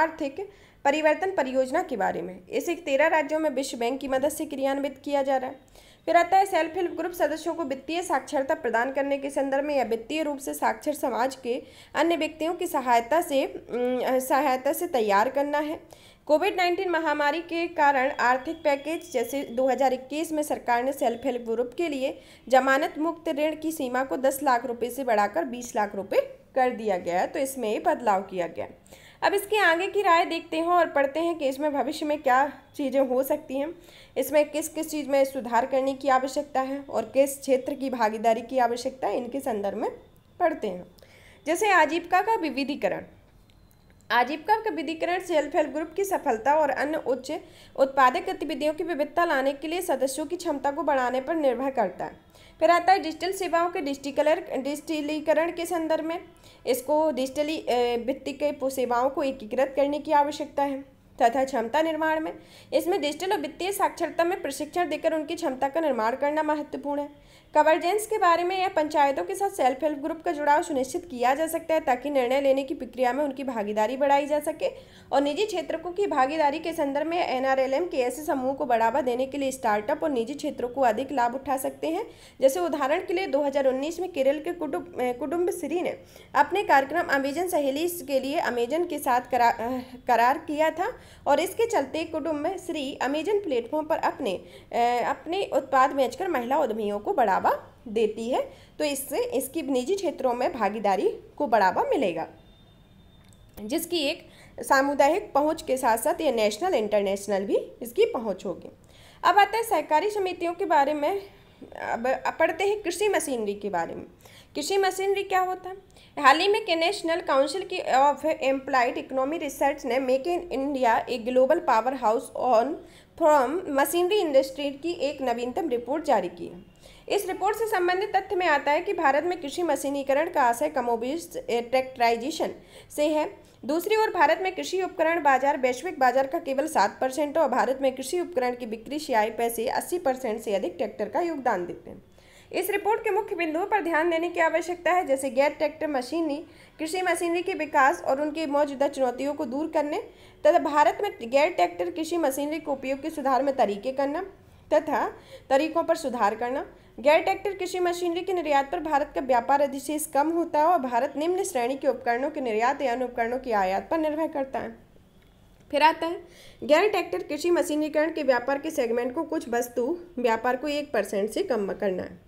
आर्थिक परिवर्तन परियोजना के बारे में इसे तेरह राज्यों में विश्व बैंक की मदद से क्रियान्वित किया जा रहा है फिर आता है सेल्फ हेल्प ग्रुप सदस्यों को वित्तीय साक्षरता प्रदान करने के संदर्भ में या वित्तीय रूप से साक्षर समाज के अन्य व्यक्तियों की सहायता से सहायता से तैयार करना है कोविड 19 महामारी के कारण आर्थिक पैकेज जैसे 2021 में सरकार ने सेल्फ हेल्प ग्रुप के लिए जमानत मुक्त ऋण की सीमा को 10 लाख रुपए से बढ़ाकर 20 लाख रुपए कर दिया गया है तो इसमें ये बदलाव किया गया अब इसके आगे की राय देखते हैं और पढ़ते हैं कि इसमें भविष्य में क्या चीज़ें हो सकती हैं इसमें किस किस चीज़ में सुधार करने की आवश्यकता है और किस क्षेत्र की भागीदारी की आवश्यकता है इनके संदर्भ में पढ़ते हैं जैसे आजीविका का विविधीकरण आजीविका विधिकरण सेल्फ हेल्प ग्रुप की सफलता और अन्य उच्च उत्पादक गतिविधियों की विविधता लाने के लिए सदस्यों की क्षमता को बढ़ाने पर निर्भर करता है फिर आता है डिजिटल सेवाओं के डिजिटिकलर डिजिटलीकरण के संदर्भ में इसको डिजिटली वित्त के सेवाओं को एकीकृत करने की आवश्यकता है तथा क्षमता निर्माण में इसमें डिजिटल और वित्तीय साक्षरता में प्रशिक्षण देकर उनकी क्षमता का निर्माण करना महत्वपूर्ण है कवर्जेंस के बारे में या पंचायतों के साथ सेल्फ हेल्प ग्रुप का जुड़ाव सुनिश्चित किया जा सकता है ताकि निर्णय लेने की प्रक्रिया में उनकी भागीदारी बढ़ाई जा सके और निजी क्षेत्रों की भागीदारी के संदर्भ में एन के ऐसे समूह को बढ़ावा देने के लिए स्टार्टअप और निजी क्षेत्रों को अधिक लाभ उठा सकते हैं जैसे उदाहरण के लिए दो में केरल के कुटुंब श्री ने अपने कार्यक्रम अमेजन सहेली के लिए अमेजन के साथ करा, करार किया था और इसके चलते कुटुंब श्री अमेजन प्लेटफॉर्म पर अपने अपने उत्पाद बेचकर महिला उद्यमियों को बढ़ावा बढ़ावा देती है तो इससे इसकी निजी क्षेत्रों में भागीदारी को बढ़ावा मिलेगा जिसकी एक सामुदायिक पहुंच के साथ साथ ये नेशनल इंटरनेशनल भी इसकी पहुंच होगी अब आता है सहकारी समितियों के बारे में अब पढ़ते हैं कृषि मशीनरी के बारे में कृषि मशीनरी क्या होता है हाल ही में के नेशनल काउंसिल की ऑफ एम्प्लाइड इकोनॉमी रिसर्च ने मेक इन इंडिया एक global power house on from machinery industry की एक नवीनतम रिपोर्ट जारी की है इस रिपोर्ट से संबंधित तथ्य में आता है कि भारत में कृषि मशीनीकरण का आशय कमोबीज ट्रैक्टराइजेशन से है दूसरी ओर भारत में कृषि उपकरण बाजार वैश्विक बाजार का केवल सात परसेंट और भारत में कृषि उपकरण की बिक्री शियाई पैसे अस्सी परसेंट से अधिक ट्रैक्टर का योगदान देते हैं इस रिपोर्ट के मुख्य बिंदुओं पर ध्यान देने की आवश्यकता है जैसे गैर ट्रैक्टर मशीनी कृषि मशीनरी के विकास और उनकी मौजूदा चुनौतियों को दूर करने तथा भारत में गैर ट्रैक्टर कृषि मशीनरी के उपयोग के सुधार में तरीके करना तथा तरीकों पर सुधार करना गैर ट्रैक्टर कृषि मशीनरी के निर्यात पर भारत का व्यापार अधिशेष कम होता है और भारत निम्न श्रेणी के उपकरणों के निर्यात या उपकरणों की आयात पर निर्भर करता है फिर आता है गैर ट्रैक्टर कृषि मशीनीकरण के व्यापार के सेगमेंट को कुछ वस्तु व्यापार को एक परसेंट से कम करना है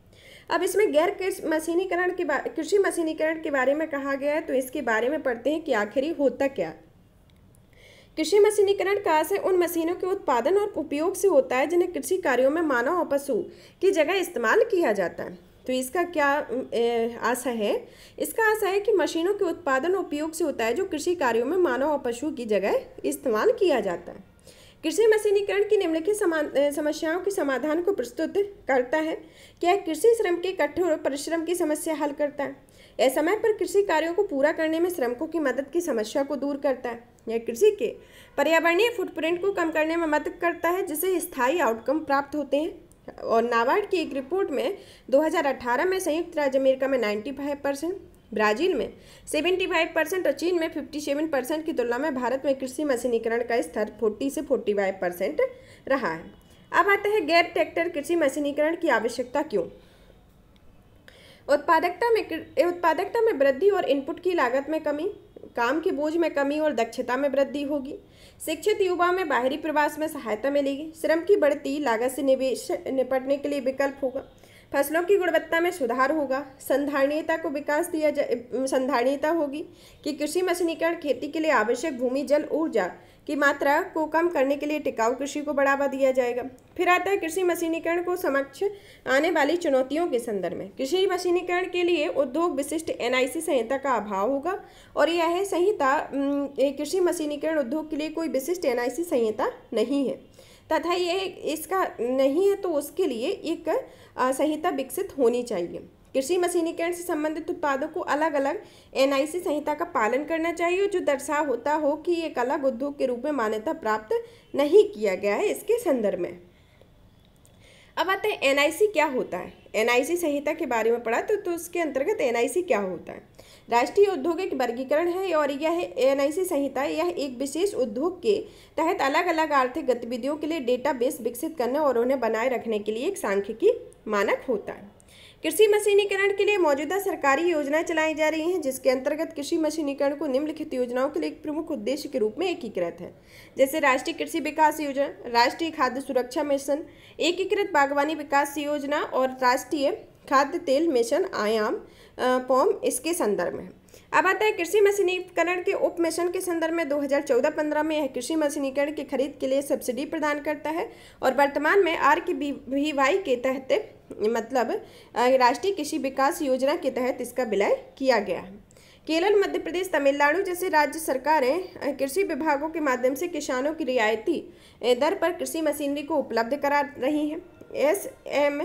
अब इसमें गैर मशीनीकरण के कृषि मशीनीकरण के बारे में कहा गया है तो इसके बारे में पढ़ते हैं कि आखिर होता क्या है कृषि मशीनीकरण का से उन मशीनों के उत्पादन और उपयोग से होता है जिन्हें कृषि कार्यों में मानव और पशु की जगह इस्तेमाल किया जाता है तो इसका क्या आशा है इसका आशा है कि मशीनों के उत्पादन और उपयोग से होता है जो कृषि कार्यों में मानव और पशु की जगह इस्तेमाल किया जाता है कृषि मशीनीकरण की निम्नलिखित समस्याओं के समाधान को प्रस्तुत करता है क्या कृषि श्रम के कठोर परिश्रम की समस्या हल करता है यह समय पर कृषि कार्यों को पूरा करने में श्रमिकों की मदद की समस्या को दूर करता है यह कृषि के पर्यावरणीय फुटप्रिंट को कम करने में मदद करता है जिससे स्थायी आउटकम प्राप्त होते हैं और नाबार्ड की एक रिपोर्ट में 2018 में संयुक्त राज्य अमेरिका में 95 परसेंट ब्राज़ील में 75 परसेंट और चीन में 57 परसेंट की तुलना में भारत में कृषि मशीनीकरण का स्तर 40 से 45 परसेंट रहा है अब आता है गैर ट्रैक्टर कृषि मशीनीकरण की आवश्यकता क्यों उत्पादकता में उत्पादकता में वृद्धि और इनपुट की लागत में कमी काम के बोझ में कमी और दक्षता में वृद्धि होगी शिक्षित युवा में बाहरी प्रवास में सहायता मिलेगी श्रम की बढ़ती लागत से निवेश निपटने के लिए विकल्प होगा फसलों की गुणवत्ता में सुधार होगा संधारणीयता को विकास दिया जा संधारणीयता होगी कि कृषि मशीनीकरण खेती के लिए आवश्यक भूमि जल ऊर्जा की मात्रा को कम करने के लिए टिकाऊ कृषि को बढ़ावा दिया जाएगा फिर आता है कृषि मशीनीकरण को समक्ष आने वाली चुनौतियों के संदर्भ में कृषि मशीनीकरण के लिए उद्योग विशिष्ट एनआईसी संहिता का अभाव होगा और यह संहिता कृषि मशीनीकरण उद्योग के लिए कोई विशिष्ट एनआईसी संहिता नहीं है तथा यह इसका नहीं है तो उसके लिए एक संहिता विकसित होनी चाहिए कृषि मशीनीकरण से संबंधित उत्पादों को अलग अलग एन संहिता का पालन करना चाहिए जो दर्शा होता हो कि एक अलग उद्योग के रूप में मान्यता प्राप्त नहीं किया गया है इसके संदर्भ में अब आते हैं एन क्या होता है एन संहिता के बारे में पढ़ा तो, तो उसके अंतर्गत एन क्या होता है राष्ट्रीय औद्योगिक वर्गीकरण है और यह एनआईसी संहिता यह एक विशेष उद्योग के तहत अलग अलग आर्थिक गतिविधियों के लिए डेटाबेस विकसित करने और उन्हें बनाए रखने के लिए एक सांख्यिकी मानक होता है कृषि मशीनीकरण के लिए मौजूदा सरकारी योजनाएं चलाई जा रही हैं जिसके अंतर्गत कृषि मशीनीकरण को निम्नलिखित योजनाओं के लिए एक प्रमुख उद्देश्य के रूप में एकीकृत है जैसे राष्ट्रीय कृषि विकास योजना राष्ट्रीय खाद्य सुरक्षा मिशन एकीकृत बागवानी विकास योजना और राष्ट्रीय खाद्य तेल मिशन आयाम पॉम इसके संदर्भ में अब आता है कृषि मशीनीकरण के उप मिशन के संदर्भ में 2014-15 में यह कृषि मशीनीकरण की खरीद के लिए सब्सिडी प्रदान करता है और वर्तमान में आर के बी के तहत मतलब राष्ट्रीय कृषि विकास योजना के तहत इसका विलय किया गया है केरल मध्य प्रदेश तमिलनाडु जैसे राज्य सरकारें कृषि विभागों के माध्यम से किसानों की रियायती दर पर कृषि मशीनरी को उपलब्ध करा रही हैं S M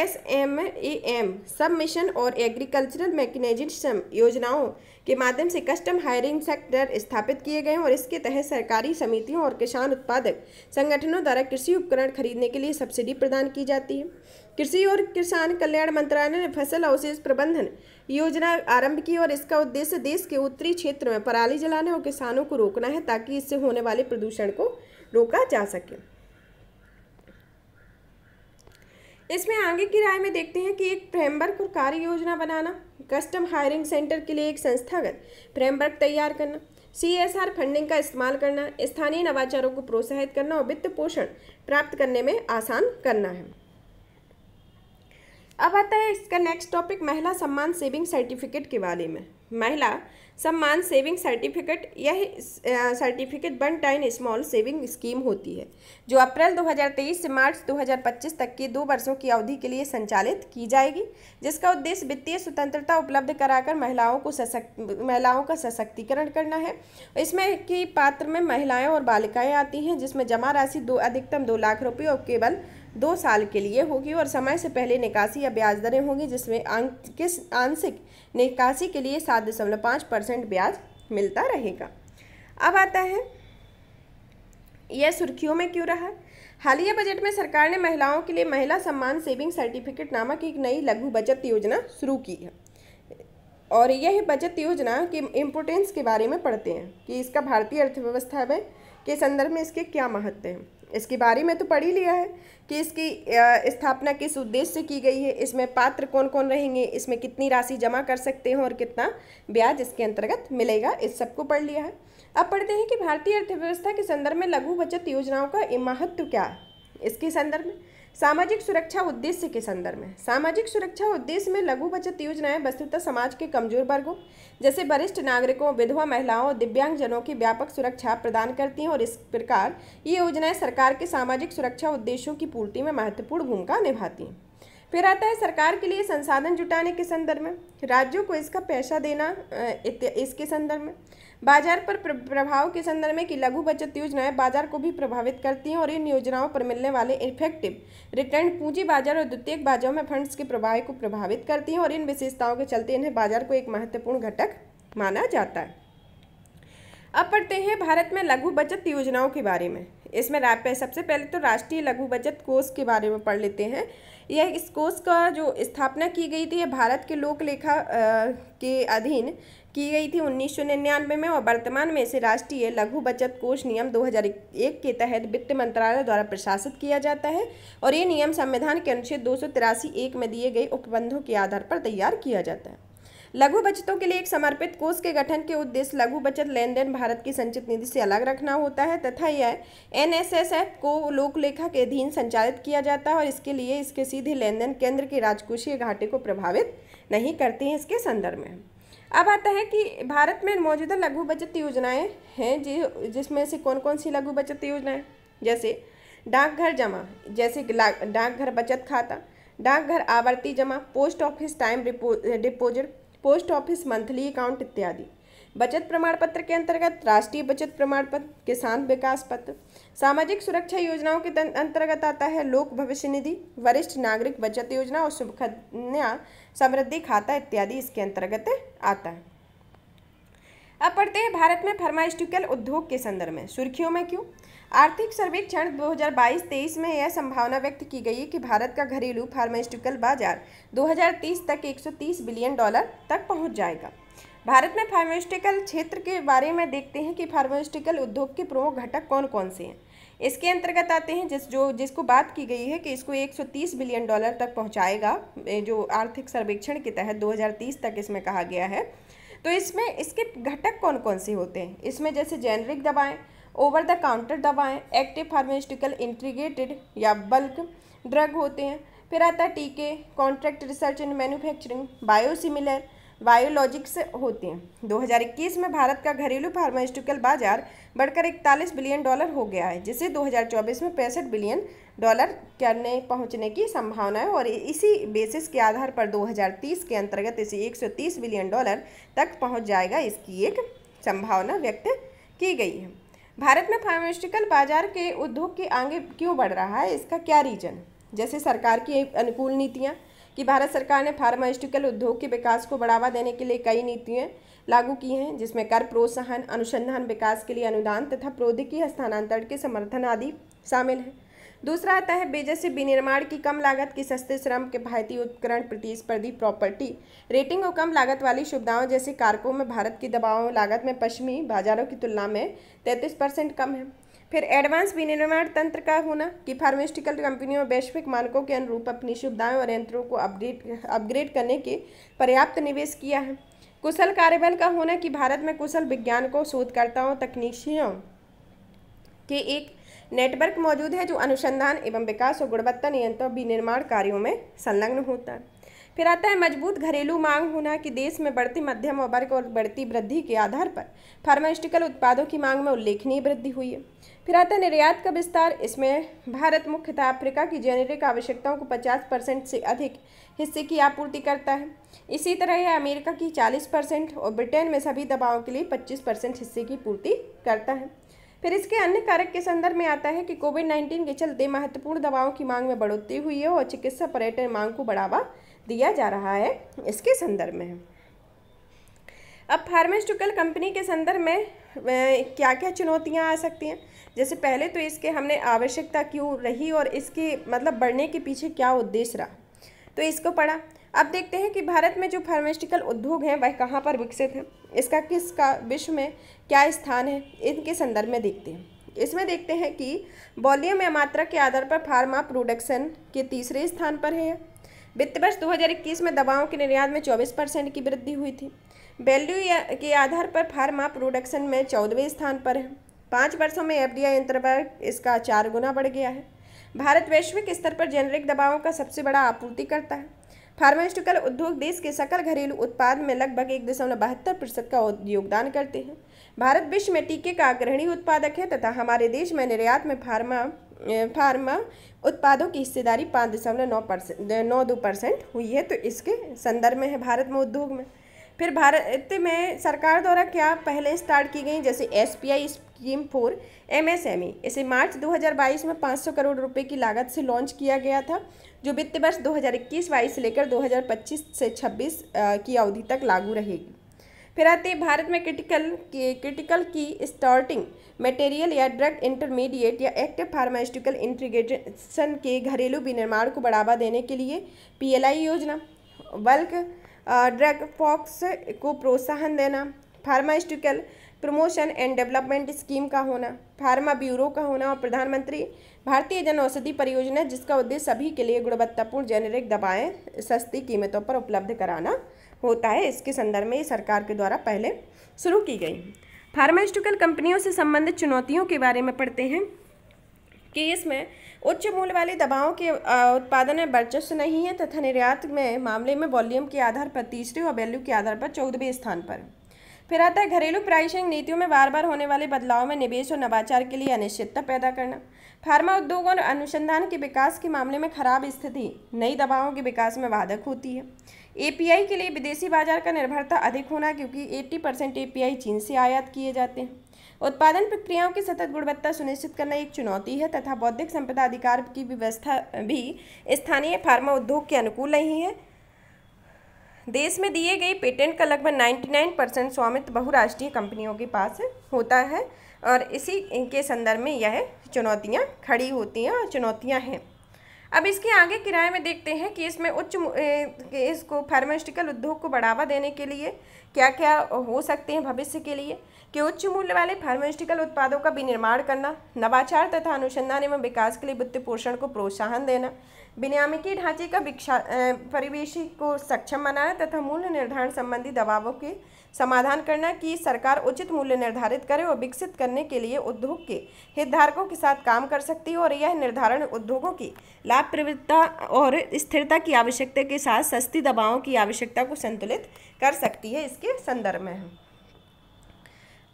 S M E M sub mission और एग्रीकल्चरल मैकेनाइजेशन योजनाओं के माध्यम से कस्टम हायरिंग सेक्टर स्थापित किए गए और इसके तहत सरकारी समितियों और किसान उत्पादक संगठनों द्वारा कृषि उपकरण खरीदने के लिए सब्सिडी प्रदान की जाती है कृषि और किसान कल्याण मंत्रालय ने फसल अवशेष प्रबंधन योजना आरंभ की और इसका उद्देश्य देश के उत्तरी क्षेत्र में पराली जलाने और किसानों को रोकना है ताकि इससे होने वाले प्रदूषण को रोका जा सके इसमें आगे की राय में देखते हैं कि एक फ्रेमवर्क और कार्य योजना बनाना कस्टम हायरिंग सेंटर के लिए एक संस्थागत फ्रेमवर्क तैयार करना सी एस आर फंडिंग का इस्तेमाल करना स्थानीय नवाचारों को प्रोत्साहित करना और वित्त पोषण प्राप्त करने में आसान करना है अब आता है इसका नेक्स्ट टॉपिक महिला सम्मान सेविंग सर्टिफिकेट के बारे में महिला सम्मान सेविंग सर्टिफिकेट यह certificate one time small saving scheme होती है जो अप्रैल 2023 से मार्च 2025 तक की दो वर्षों की अवधि के लिए संचालित की जाएगी जिसका उद्देश्य वित्तीय स्वतंत्रता उपलब्ध कराकर महिलाओं को सशक्त महिलाओं का सशक्तिकरण करना है इसमें की पात्र में महिलाएं और बालिकाएं आती हैं जिसमें जमा राशि दो अधिकतम दो लाख रुपये और केवल दो साल के लिए होगी और समय से पहले निकासी या ब्याज दरें होंगी जिसमें किस आंशिक निकासी के लिए सात दशमलव पाँच परसेंट ब्याज मिलता रहेगा अब आता है यह सुर्खियों में क्यों रहा हालिया बजट में सरकार ने महिलाओं के लिए महिला सम्मान सेविंग सर्टिफिकेट नामक एक नई लघु बचत योजना शुरू की है और यह बचत योजना के इम्पोर्टेंस के बारे में पढ़ते हैं कि इसका भारतीय अर्थव्यवस्था में के संदर्भ में इसके क्या महत्व हैं इसके बारे में तो पढ़ ही लिया है कि इसकी स्थापना किस उद्देश्य से की गई है इसमें पात्र कौन कौन रहेंगे इसमें कितनी राशि जमा कर सकते हैं और कितना ब्याज इसके अंतर्गत मिलेगा इस सबको पढ़ लिया है अब पढ़ते हैं कि भारतीय अर्थव्यवस्था के संदर्भ में लघु बचत योजनाओं का महत्व क्या है इसके संदर्भ में सामाजिक सुरक्षा उद्देश्य के संदर्भ में सामाजिक सुरक्षा उद्देश्य में लघु बचत योजनाएं वस्तुतः समाज के कमजोर वर्गों जैसे वरिष्ठ नागरिकों विधवा महिलाओं और दिव्यांगजनों की व्यापक सुरक्षा प्रदान करती हैं और इस प्रकार ये योजनाएं सरकार के सामाजिक सुरक्षा उद्देश्यों की पूर्ति में महत्वपूर्ण भूमिका निभाती हैं फिर आता है सरकार के लिए संसाधन जुटाने के संदर्भ में राज्यों को इसका पैसा देना इसके संदर्भ में बाजार पर प्रभाव के संदर्भ में कि लघु बचत योजनाएं बाजार को भी प्रभावित करती हैं और इन योजनाओं पर मिलने वाले इफेक्टिव रिटर्न पूंजी बाजार और द्वितीयक बाजारों में फंड्स के प्रभाव को प्रभावित करती हैं और इन विशेषताओं के चलते इन्हें बाजार को एक महत्वपूर्ण घटक माना जाता है अब पढ़ते हैं भारत में लघु बचत योजनाओं के बारे में इसमें सबसे पहले तो राष्ट्रीय लघु बचत कोष के बारे में पढ़ लेते हैं यह इस कोष का जो स्थापना की गई थी यह भारत के लोक लेखा के अधीन की गई थी उन्नीस में और वर्तमान में इसे राष्ट्रीय लघु बचत कोष नियम 2001 के तहत वित्त मंत्रालय द्वारा प्रशासित किया जाता है और ये नियम संविधान के अनुच्छेद दो एक में दिए गए उपबंधों के आधार पर तैयार किया जाता है लघु बचतों के लिए एक समर्पित कोष के गठन के उद्देश्य लघु बचत लेन देन भारत की संचित निधि से अलग रखना होता है तथा यह एनएसएसएफ को लोकलेखा के अधीन संचालित किया जाता है और इसके लिए इसके सीधे लेन देन केंद्र के राजकोषीय घाटे को प्रभावित नहीं करते हैं इसके संदर्भ में अब आता है कि भारत में मौजूदा लघु बचत योजनाएं हैं जि जिसमें से कौन कौन सी लघु बचत योजनाएं जैसे डाकघर जमा जैसे डाकघर बचत खाता डाकघर आवर्ती जमा post office time deposit post office monthly account इत्यादि बचत प्रमाण पत्र के अंतर्गत राष्ट्रीय बचत प्रमाण पत्र किसान विकास पत्र सामाजिक सुरक्षा योजनाओं के अंतर्गत आता है लोक भविष्य निधि वरिष्ठ नागरिक बचत योजना और सुखन्या समृद्धि खाता इत्यादि इसके अंतर्गत आता है अब पढ़ते हैं भारत में फार्मास्यूटिकल उद्योग के संदर्भ में सुर्खियों में क्यों आर्थिक सर्वेक्षण 2022-23 में यह संभावना व्यक्त की गई है कि भारत का घरेलू फार्मास्यूटिकल बाजार 2030 तक 130 बिलियन डॉलर तक पहुंच जाएगा भारत में फार्मास्यूटिकल क्षेत्र के बारे में देखते हैं कि फार्मास्यूटिकल उद्योग के प्रमुख घटक कौन कौन से हैं इसके अंतर्गत आते हैं जिस जो जिसको बात की गई है कि इसको 130 बिलियन डॉलर तक पहुंचाएगा जो आर्थिक सर्वेक्षण के तहत 2030 तक इसमें कहा गया है तो इसमें इसके घटक कौन कौन से होते हैं इसमें जैसे जेनरिक दवाएँ ओवर द काउंटर दवाएँ एक्टिव फार्मास्यूटिकल इंट्रीगेटेड या बल्क ड्रग होते हैं फिर आता है टीके contract research and manufacturing biosimilar biologics होते हैं 2021 में भारत का घरेलू फार्मास्यूटिकल बाजार बढ़कर इकतालीस बिलियन डॉलर हो गया है जिसे 2024 में पैंसठ बिलियन डॉलर करने पहुंचने की संभावना है और इसी बेसिस के आधार पर 2030 के अंतर्गत इसे 130 बिलियन डॉलर तक पहुँच जाएगा इसकी एक संभावना व्यक्त की गई है भारत में फार्मास्यूटिकल बाजार के उद्योग के आगे क्यों बढ़ रहा है इसका क्या रीजन जैसे सरकार की अनुकूल नीतियाँ कि भारत सरकार ने फार्मास्यूटिकल उद्योग के विकास को बढ़ावा देने के लिए कई नीतियाँ लागू की हैं जिसमें कर प्रोत्साहन अनुसंधान विकास के लिए अनुदान तथा प्रौद्योगिकी हस्तांतरण के समर्थन आदि शामिल हैं दूसरा आता है बेजसी विनिर्माण की कम लागत की सस्ते श्रम के भारतीय उपकरण प्रतिस्पर्धी प्रॉपर्टी रेटिंग और कम लागत वाली सुविधाओं जैसे कारकों में भारत की दबाव लागत में पश्चिमी बाजारों की तुलना में तैंतीस परसेंट कम है फिर एडवांस विनिर्माण तंत्र का होना कि फार्मास्यूटिकल कंपनियों वैश्विक मानकों के अनुरूप अपनी सुविधाएं और यंत्रों को अपडेट अपग्रेड करने के पर्याप्त निवेश किया है कुशल कार्यबल का होना कि भारत में कुशल विज्ञानकों शोधकर्ताओं तकनीशियों के एक नेटवर्क मौजूद है जो अनुसंधान एवं विकास और गुणवत्ता नियंत्रण विनिर्माण कार्यों में संलग्न होता है फिर आता है मजबूत घरेलू मांग होना कि देश में बढ़ती मध्यम वर्ग और बढ़ती वृद्धि के आधार पर फार्मास्यूटिकल उत्पादों की मांग में उल्लेखनीय वृद्धि हुई है फिर आता है निर्यात का विस्तार इसमें भारत मुख्यतः अफ्रीका की जेनेरिक आवश्यकताओं को 50 परसेंट से अधिक हिस्से की आपूर्ति करता है इसी तरह यह अमेरिका की चालीस परसेंट और ब्रिटेन में सभी दबावों के लिए पच्चीस परसेंट हिस्से की पूर्ति करता है फिर इसके अन्य कारक के संदर्भ में आता है कि कोविड नाइन्टीन के चलते महत्वपूर्ण दवाओं की मांग में बढ़ोतरी हुई है और चिकित्सा पर्यटन मांग को बढ़ावा दिया जा रहा है इसके संदर्भ में अब फार्मास्यूटिकल कंपनी के संदर्भ में क्या क्या चुनौतियां आ सकती हैं जैसे पहले तो इसके हमने आवश्यकता क्यों रही और इसके मतलब बढ़ने के पीछे क्या उद्देश्य रहा तो इसको पढ़ा अब देखते हैं कि भारत में जो फार्मास्यूटिकल उद्योग हैं वह कहाँ पर विकसित हैं इसका किस का विश्व में क्या स्थान है इनके संदर्भ में देखते हैं इसमें देखते हैं कि वॉल्यूम या मात्रा के आधार पर फार्मा प्रोडक्शन के तीसरे स्थान पर है वित्त वर्ष 2021 में दवाओं के निर्यात में 24 परसेंट की वृद्धि हुई थी वैल्यू के आधार पर फार्मा प्रोडक्शन में चौदहवें स्थान पर है पाँच वर्षों में एफ डी इसका चार गुना बढ़ गया है भारत वैश्विक स्तर पर जेनरिक दवाओं का सबसे बड़ा आपूर्ति करता है फार्मास्यूटिकल उद्योग देश के सकल घरेलू उत्पाद में लगभग एक दशमलव बहत्तर प्रतिशत का योगदान करते हैं भारत विश्व में टीके का अग्रणी उत्पादक है तथा हमारे देश में निर्यात में फार्मा फार्मा उत्पादों की हिस्सेदारी पाँच दशमलव नौ परसेंट नौ दो परसेंट हुई है तो इसके संदर्भ में है भारत में उद्योग में फिर भारत में सरकार द्वारा क्या पहले स्टार्ट की गई जैसे S P I scheme four E इसे मार्च 2022 में 500 करोड़ रुपए की लागत से लॉन्च किया गया था जो वित्त वर्ष 2021-22 से लेकर 2025 से 26 की अवधि तक लागू रहेगी फिर आते हैं भारत में क्रिटिकल क्रिटिकल की स्टार्टिंग मटेरियल या ड्रग इंटरमीडिएट या एक्टिव फार्मास्यूटिकल इंटीग्रेशन के घरेलू विनिर्माण को बढ़ावा देने के लिए पीएलआई योजना बल्क ड्रग फॉक्स को प्रोत्साहन देना pharmaceutical promotion and development scheme का होना फार्मा ब्यूरो का होना और प्रधानमंत्री भारतीय जन औषधि परियोजना जिसका उद्देश्य सभी के लिए गुणवत्तापूर्ण जेनेरिक दवाएँ सस्ती कीमतों पर उपलब्ध कराना होता है इसके संदर्भ में ये सरकार के द्वारा पहले शुरू की गई फार्मास्यूटिकल कंपनियों से संबंधित चुनौतियों के बारे में पढ़ते हैं कि इसमें उच्च मूल्य वाली दवाओं के उत्पादन में वर्चस्व नहीं है तथा निर्यात में मामले में वॉल्यूम के आधार पर तीसरे और वैल्यू के आधार पर चौदहवें स्थान पर फिर आता है घरेलू प्राइसिंग नीतियों में बार बार होने वाले बदलाव में निवेश और नवाचार के लिए अनिश्चितता पैदा करना फार्मा उद्योग और अनुसंधान के विकास के मामले में खराब स्थिति नई दवाओं के विकास में बाधक होती है एपीआई के लिए विदेशी बाजार का निर्भरता अधिक होना क्योंकि 80 परसेंट ए चीन से आयात किए जाते हैं उत्पादन प्रक्रियाओं की सतत गुणवत्ता सुनिश्चित करना एक चुनौती है तथा बौद्धिक संपदा अधिकार की व्यवस्था भी स्थानीय फार्मा उद्योग के अनुकूल नहीं है देश में दिए गए पेटेंट का लगभग 99 परसेंट स्वामित्व बहुराष्ट्रीय कंपनियों के पास होता है और इसी के संदर्भ में यह चुनौतियाँ खड़ी होती हैं और चुनौतियाँ हैं अब इसके आगे किराए में देखते हैं कि इसमें उच्च इसको फार्मास्यूटिकल उद्योग को बढ़ावा देने के लिए क्या क्या हो सकते हैं भविष्य के लिए कि उच्च मूल्य वाले फार्मास्यूटिकल उत्पादों का विनिर्माण करना नवाचार तथा अनुसंधान एवं विकास के लिए वित्त पोषण को प्रोत्साहन देना विनियामिकी ढांचे का परिवेशी को सक्षम बनाना तथा मूल्य निर्धारण संबंधी दबावों के समाधान करना कि सरकार उचित मूल्य निर्धारित करे और विकसित करने के लिए उद्योग के हितधारकों के साथ काम कर सकती है और यह निर्धारण उद्योगों की लाभ प्रवृत्ता और स्थिरता की आवश्यकता के साथ सस्ती दवाओं की आवश्यकता को संतुलित कर सकती है इसके संदर्भ में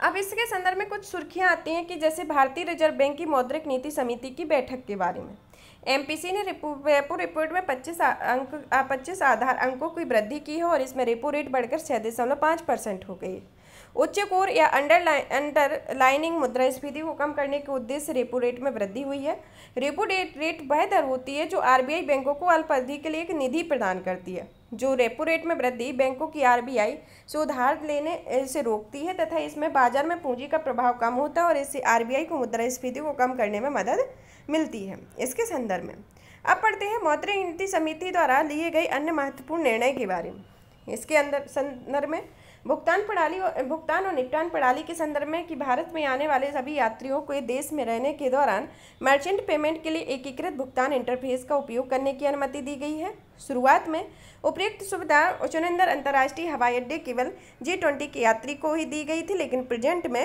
अब इसके संदर्भ में कुछ सुर्खियां आती हैं कि जैसे भारतीय रिजर्व बैंक की मौद्रिक नीति समिति की बैठक के बारे में एमपीसी ने रेपो रिपोर्ट में 25 अंक 25 आधार अंकों की वृद्धि की है और इसमें रेपो रेट बढ़कर छः दशमलव पाँच परसेंट हो गई उच्च कोर या अंडरलाइन अंडरलाइनिंग मुद्रास्फीति को कम करने के उद्देश्य रेपो रेट में वृद्धि हुई है रेपो रेट रेट वह दर होती है जो आर बैंकों को अल्प अवधि के लिए एक निधि प्रदान करती है जो रेपो रेट में वृद्धि बैंकों की आरबीआई से उधार लेने से रोकती है तथा इसमें बाजार में पूंजी का प्रभाव कम होता है और इससे आरबीआई को मुद्रास्फीति को कम करने में मदद मिलती है इसके संदर्भ में अब पढ़ते हैं मौतरी नीति समिति द्वारा लिए गए अन्य महत्वपूर्ण निर्णय के बारे में इसके अंदर संदर्भ में भुगतान प्रणाली और भुगतान और निपटान प्रणाली के संदर्भ में कि भारत में आने वाले सभी यात्रियों को देश में रहने के दौरान मर्चेंट पेमेंट के लिए एकीकृत भुगतान इंटरफेस का उपयोग करने की अनुमति दी गई है शुरुआत में उपयुक्त सुविधा चुनिंदर अंतर्राष्ट्रीय हवाई अड्डे केवल जी ट्वेंटी के यात्री को ही दी गई थी लेकिन प्रेजेंट में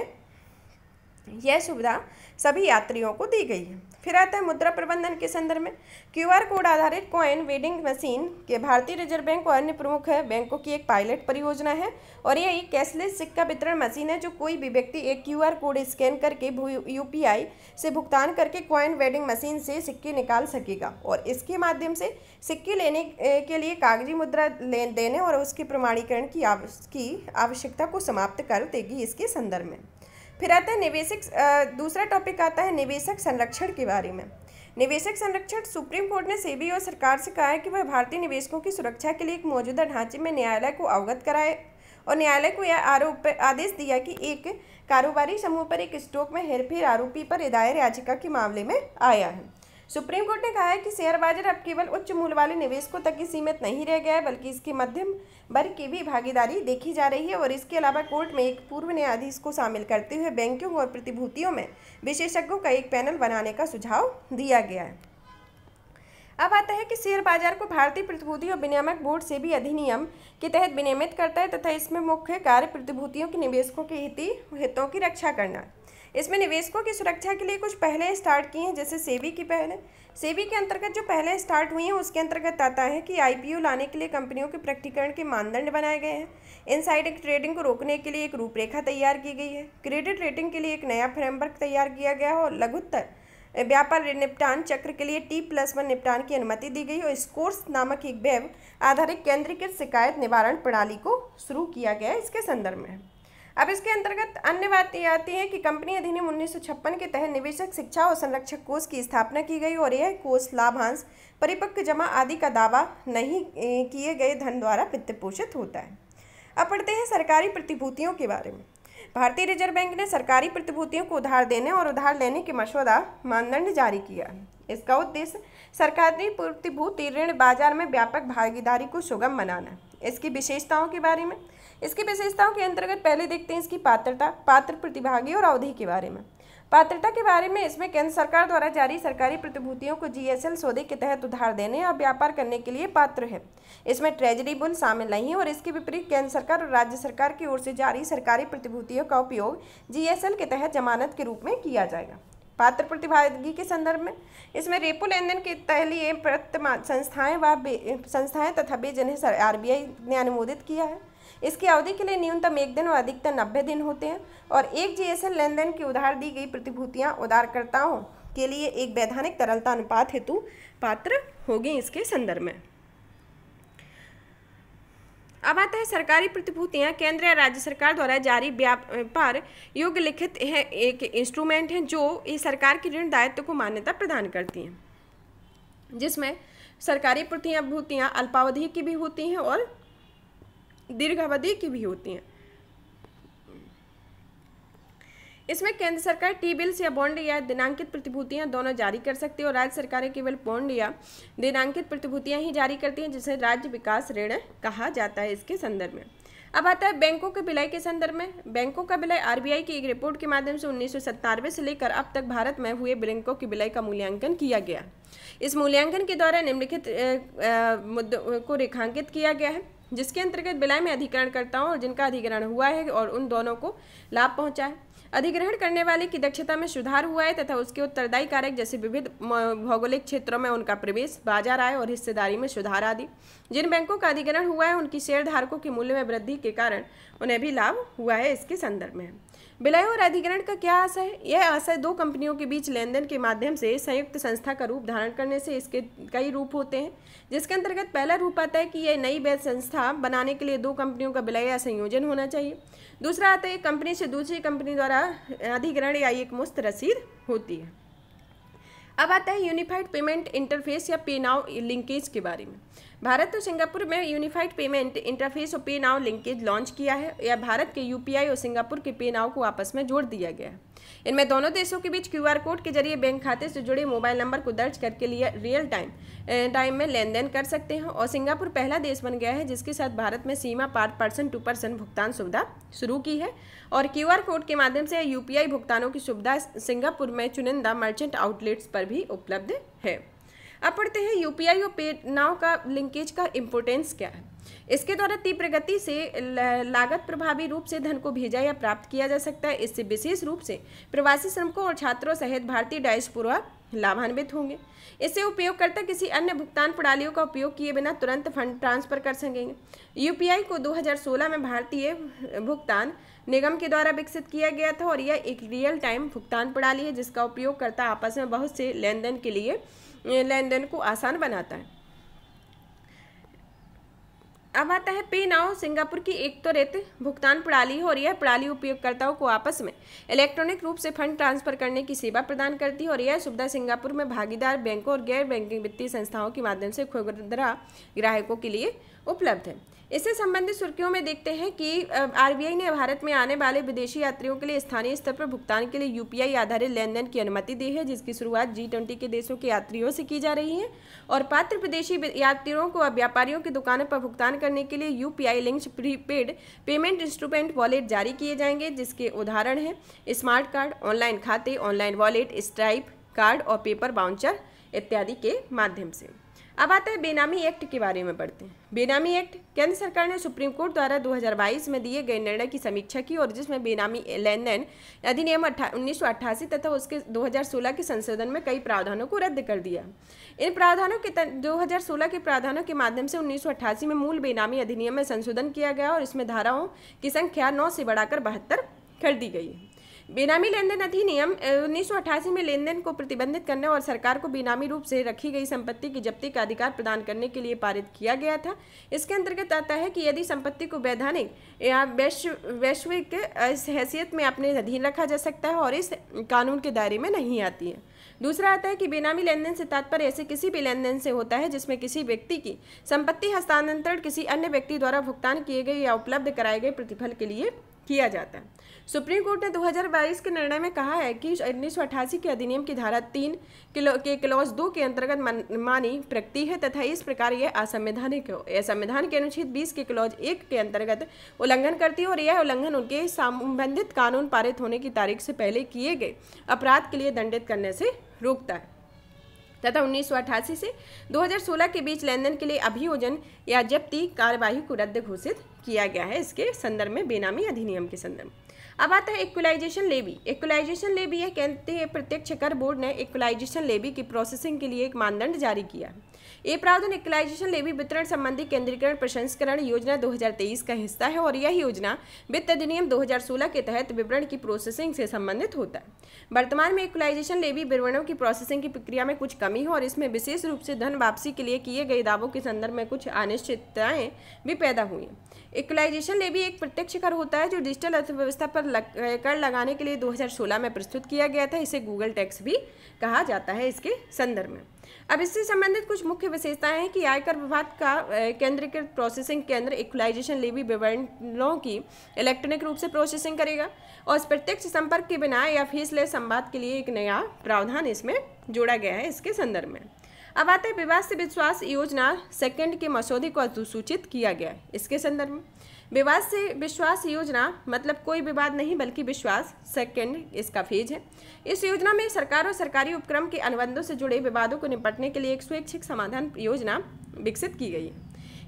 यह सुविधा सभी यात्रियों को दी गई है फिर आता है मुद्रा प्रबंधन के संदर्भ में क्यूआर कोड आधारित कॉइन वेडिंग मशीन के भारतीय रिजर्व बैंक और अन्य प्रमुख है बैंकों की एक पायलट परियोजना है और यह एक कैशलेस सिक्का वितरण मशीन है जो कोई भी व्यक्ति एक क्यूआर कोड स्कैन करके यू से भुगतान करके कॉइन वेडिंग मशीन से सिक्के निकाल सकेगा और इसके माध्यम से सिक्के लेने के लिए कागजी मुद्रा देने और उसके प्रमाणीकरण की आवश्यकता को समाप्त कर देगी इसके संदर्भ में फिर आता है निवेशक दूसरा टॉपिक आता है निवेशक संरक्षण के बारे में निवेशक संरक्षण सुप्रीम कोर्ट ने सेबी और सरकार से कहा है कि वह भारतीय निवेशकों की सुरक्षा के लिए एक मौजूदा ढांचे में न्यायालय को अवगत कराए और न्यायालय को यह आरोप आदेश दिया कि एक कारोबारी समूह पर एक स्टॉक में हेरफेर आरोपी पर दायर याचिका के मामले में आया है सुप्रीम कोर्ट ने कहा है कि शेयर बाजार अब केवल उच्च मूल्य वाले निवेशकों तक ही सीमित नहीं रह गया है बल्कि इसकी मध्यम वर्ग की भी भागीदारी देखी जा रही है और इसके अलावा कोर्ट में एक पूर्व न्यायाधीश को शामिल करते हुए बैंकों और प्रतिभूतियों में विशेषज्ञों का एक पैनल बनाने का सुझाव दिया गया है अब आता है कि शेयर बाजार को भारतीय प्रतिभूति और विनियामक बोर्ड से भी अधिनियम के तहत विनियमित करता है तथा इसमें मुख्य कार्य प्रतिभूतियों के निवेशकों के हितों की रक्षा करना इसमें निवेशकों की सुरक्षा के लिए कुछ पहले स्टार्ट किए हैं जैसे सेवी की पहले सेवी के अंतर्गत जो पहले स्टार्ट हुई हैं उसके अंतर्गत आता है कि आईपीओ लाने के लिए कंपनियों के प्रकटीकरण के मानदंड बनाए गए हैं साइड ट्रेडिंग को रोकने के लिए एक रूपरेखा तैयार की गई है क्रेडिट रेटिंग के लिए एक नया फ्रेमवर्क तैयार किया गया है और लघुत्तर व्यापार निपटान चक्र के लिए टी प्लस वन निपटान की अनुमति दी गई और स्कोर्स नामक एक वेब आधारित केंद्रीकृत शिकायत निवारण प्रणाली को शुरू किया गया है इसके संदर्भ में अब इसके अंतर्गत अन्य बात ये आती है कि कंपनी अधिनियम उन्नीस के तहत निवेशक शिक्षा और संरक्षक कोष की स्थापना की गई और यह कोष लाभांश परिपक्व जमा आदि का दावा नहीं किए गए धन द्वारा वित्त पोषित होता है अब पढ़ते हैं सरकारी प्रतिभूतियों के बारे में भारतीय रिजर्व बैंक ने सरकारी प्रतिभूतियों को उधार देने और उधार लेने के मसौदा मानदंड जारी किया इसका उद्देश्य सरकारी प्रतिभूति ऋण बाजार में व्यापक भागीदारी को सुगम बनाना इसकी विशेषताओं के बारे में इसकी विशेषताओं के अंतर्गत पहले देखते हैं इसकी पात्रता पात्र प्रतिभागी और अवधि के बारे में पात्रता के बारे में इसमें केंद्र सरकार द्वारा जारी सरकारी प्रतिभूतियों को जीएसएल सौदे के तहत उधार देने या व्यापार करने के लिए पात्र है इसमें ट्रेजरी बुल शामिल नहीं है और इसके विपरीत केंद्र सरकार और राज्य सरकार की ओर से जारी सरकारी प्रतिभूतियों का उपयोग जीएसएल के तहत जमानत के रूप में किया जाएगा पात्र प्रतिभागी के संदर्भ में इसमें रेपो लेनदेन के तहले संस्थाएं व संस्थाएं तथा बेजन आर ने अनुमोदित किया है इसकी अवधि के लिए न्यूनतम एक दिन और अधिकतम नब्बे दिन होते हैं और एक जीएसएल लेनदेन की उधार दी गई प्रतिभूतियां उधारकर्ताओं के लिए एक वैधानिक तरलता अनुपात हेतु पात्र होगी इसके संदर्भ में अब आता है सरकारी प्रतिभूतियां केंद्र या राज्य सरकार द्वारा जारी व्यापार योग्य लिखित है एक इंस्ट्रूमेंट है जो ये सरकार की ऋण दायित्व को मान्यता प्रदान करती हैं जिसमें सरकारी प्रतिभूतियां अल्पावधि की भी होती हैं और दीर्घ अवधि की भी होती हैं इसमें केंद्र सरकार टी बिल्स या बॉन्ड या दिनांकित प्रतिभूतियां दोनों जारी कर सकती है और राज्य सरकारें केवल बॉन्ड या दिनांकित प्रतिभूतियां ही जारी करती हैं जिसे राज्य विकास ऋण कहा जाता है इसके संदर्भ में अब आता है बैंकों के विलय के संदर्भ में बैंकों का विलय आरबीआई की एक रिपोर्ट के माध्यम से उन्नीस से लेकर अब तक भारत में हुए बैंकों के विलय का मूल्यांकन किया गया इस मूल्यांकन के द्वारा निम्नलिखित मुद्दों को रेखांकित किया गया है जिसके अंतर्गत बिलाई में अधिकरणकर्ताओं करता हूँ और जिनका अधिग्रहण हुआ है और उन दोनों को लाभ पहुँचा है अधिग्रहण करने वाले की दक्षता में सुधार हुआ है तथा उसके उत्तरदायी कारक जैसे विविध भौगोलिक क्षेत्रों में उनका प्रवेश बाजार आय और हिस्सेदारी में सुधार आदि जिन बैंकों का अधिग्रहण हुआ है उनकी शेयरधारकों के मूल्य में वृद्धि के कारण उन्हें भी लाभ हुआ है इसके संदर्भ में विलय और अधिग्रहण का क्या आशय है यह आशय दो कंपनियों के बीच लेनदेन के माध्यम से संयुक्त संस्था का रूप धारण करने से इसके कई रूप होते हैं जिसके अंतर्गत पहला रूप आता है कि यह नई वैध संस्था बनाने के लिए दो कंपनियों का विलय या संयोजन होना चाहिए दूसरा आता है कंपनी से दूसरी कंपनी द्वारा अधिग्रहण या एक मुस्त रसीद होती है अब आता है यूनिफाइड पेमेंट इंटरफेस या पे नाउ लिंकेज के बारे में भारत और सिंगापुर में यूनिफाइड पेमेंट इंटरफेस और पे नाव लिंकेज लॉन्च किया है या भारत के यूपीआई और सिंगापुर के पे नाव को आपस में जोड़ दिया गया है इनमें दोनों देशों के बीच क्यूआर कोड के जरिए बैंक खाते से जुड़े मोबाइल नंबर को दर्ज करके लिए रियल टाइम टाइम में लेन देन कर सकते हैं और सिंगापुर पहला देश बन गया है जिसके साथ भारत में सीमा पार पर्सन टू पर्सन भुगतान सुविधा शुरू की है और क्यू कोड के माध्यम से यूपीआई भुगतानों की सुविधा सिंगापुर में चुनिंदा मर्चेंट आउटलेट्स पर भी उपलब्ध है अब पढ़ते हैं यूपीआई और पे नाव का लिंकेज का इम्पोर्टेंस क्या है इसके द्वारा तीव्र गति से लागत प्रभावी रूप से धन को भेजा या प्राप्त किया जा सकता है इससे विशेष रूप से प्रवासी श्रमिकों और छात्रों सहित भारतीय डायस्पुरा लाभान्वित होंगे इससे उपयोगकर्ता किसी अन्य भुगतान प्रणालियों का उपयोग किए बिना तुरंत फंड ट्रांसफर कर सकेंगे यूपीआई को 2016 में भारतीय भुगतान निगम के द्वारा विकसित किया गया था और यह एक रियल टाइम भुगतान प्रणाली है जिसका उपयोगकर्ता आपस में बहुत से लेन देन के लिए लेन देन को आसान बनाता है अब आता है पे नाउ सिंगापुर की एक तो रेत भुगतान प्रणाली हो रही है प्रणाली उपयोगकर्ताओं को आपस में इलेक्ट्रॉनिक रूप से फंड ट्रांसफर करने की सेवा प्रदान करती है और यह सुविधा सिंगापुर में भागीदार बैंकों और गैर बैंकिंग वित्तीय संस्थाओं के माध्यम से खुदरा ग्राहकों के लिए उपलब्ध है इससे संबंधित सुर्खियों में देखते हैं कि आरबीआई ने भारत में आने वाले विदेशी यात्रियों के लिए स्थानीय स्तर पर भुगतान के लिए यूपीआई आधारित लेन देन की अनुमति दी है जिसकी शुरुआत जी ट्वेंटी के देशों के यात्रियों से की जा रही है और पात्र विदेशी यात्रियों को अब व्यापारियों की दुकानों पर भुगतान करने के लिए U P prepaid payment instrument wallet जारी किए जाएंगे जिसके उदाहरण हैं स्मार्ट कार्ड ऑनलाइन खाते ऑनलाइन वॉलेट स्ट्राइप कार्ड और पेपर बाउंचर इत्यादि के माध्यम से अब आते हैं बेनामी एक्ट के बारे में पढ़ते हैं बेनामी एक्ट केंद्र सरकार ने सुप्रीम कोर्ट द्वारा 2022 में दिए गए निर्णय की समीक्षा की और जिसमें बेनामी लेन देन अधिनियम उन्नीस तथा उसके 2016 के संशोधन में कई प्रावधानों को रद्द कर दिया इन प्रावधानों के दो के प्रावधानों के माध्यम से उन्नीस में मूल बेनामी अधिनियम में संशोधन किया गया और इसमें धाराओं की संख्या नौ से बढ़ाकर बहत्तर कर दी गई है बेनामी लेन देन अधिनियम उन्नीस में लेन देन को प्रतिबंधित करने और सरकार को बेनामी रूप से रखी गई संपत्ति की जब्ती का अधिकार प्रदान करने के लिए पारित किया गया था इसके अंतर्गत आता है कि यदि संपत्ति को वैधानिक या वैश्विक हैसियत में अपने अधीन रखा जा सकता है और इस कानून के दायरे में नहीं आती है दूसरा आता है कि बेनामी लेनदेन से तात्पर्य ऐसे किसी भी लेनदेन से होता है जिसमें किसी व्यक्ति की संपत्ति हस्तांतरण किसी अन्य व्यक्ति द्वारा भुगतान किए गए या उपलब्ध कराए गए प्रतिफल के लिए किया जाता है सुप्रीम कोर्ट ने 2022 के निर्णय में कहा है कि उन्नीस के अधिनियम की धारा तीन किलो के क्लॉज दो के अंतर्गत मानी प्रकृति है तथा इस प्रकार यह असंवैधानिक है संविधान के अनुच्छेद 20 के क्लॉज एक के अंतर्गत उल्लंघन करती है और यह उल्लंघन उनके संबंधित कानून पारित होने की तारीख से पहले किए गए अपराध के लिए दंडित करने से रोकता है तथा उन्नीस से 2016 के बीच लेनदेन के लिए अभियोजन या जब्ती कार्यवाही को रद्द घोषित किया गया है इसके संदर्भ में बेनामी अधिनियम के संदर्भ अब आता है इक्वलाइजेशन लेवी इक्वलाइजेशन लेवी यह कहते हैं प्रत्यक्ष कर बोर्ड ने इक्वलाइजेशन लेवी की प्रोसेसिंग के लिए एक मानदंड जारी किया है ये प्रावधान इक्वलाइजेशन लेवी वितरण संबंधी केंद्रीकरण प्रसंस्करण योजना 2023 का हिस्सा है और यह योजना वित्त अधिनियम 2016 के तहत विवरण की प्रोसेसिंग से संबंधित होता है वर्तमान में इक्वलाइजेशन लेवी विवरणों की प्रोसेसिंग की प्रक्रिया में कुछ कमी है और इसमें विशेष रूप से धन वापसी के लिए किए गए दावों के संदर्भ में कुछ अनिश्चितताएँ भी पैदा हुई हैं इक्वलाइजेशन ले भी एक प्रत्यक्ष कर होता है जो डिजिटल अर्थव्यवस्था पर लग, कर लगाने के लिए 2016 में प्रस्तुत किया गया था इसे गूगल टैक्स भी कहा जाता है इसके संदर्भ में अब इससे संबंधित कुछ मुख्य विशेषताएं हैं कि आयकर विभाग का केंद्रीकृत प्रोसेसिंग केंद्र इक्वलाइजेशन लेवी विवरणों की इलेक्ट्रॉनिक रूप से प्रोसेसिंग करेगा और प्रत्यक्ष संपर्क के बिना या फीसलेस संवाद के लिए एक नया प्रावधान इसमें जोड़ा गया है इसके संदर्भ में अब आते विवाद से विश्वास योजना सेकंड के मसौदे को अधिसूचित किया गया है इसके संदर्भ में विवाद से विश्वास योजना मतलब कोई विवाद नहीं बल्कि विश्वास सेकंड इसका फेज है इस योजना में सरकार और सरकारी उपक्रम के अनुबंधों से जुड़े विवादों को निपटने के लिए एक स्वैच्छिक समाधान योजना विकसित की गई है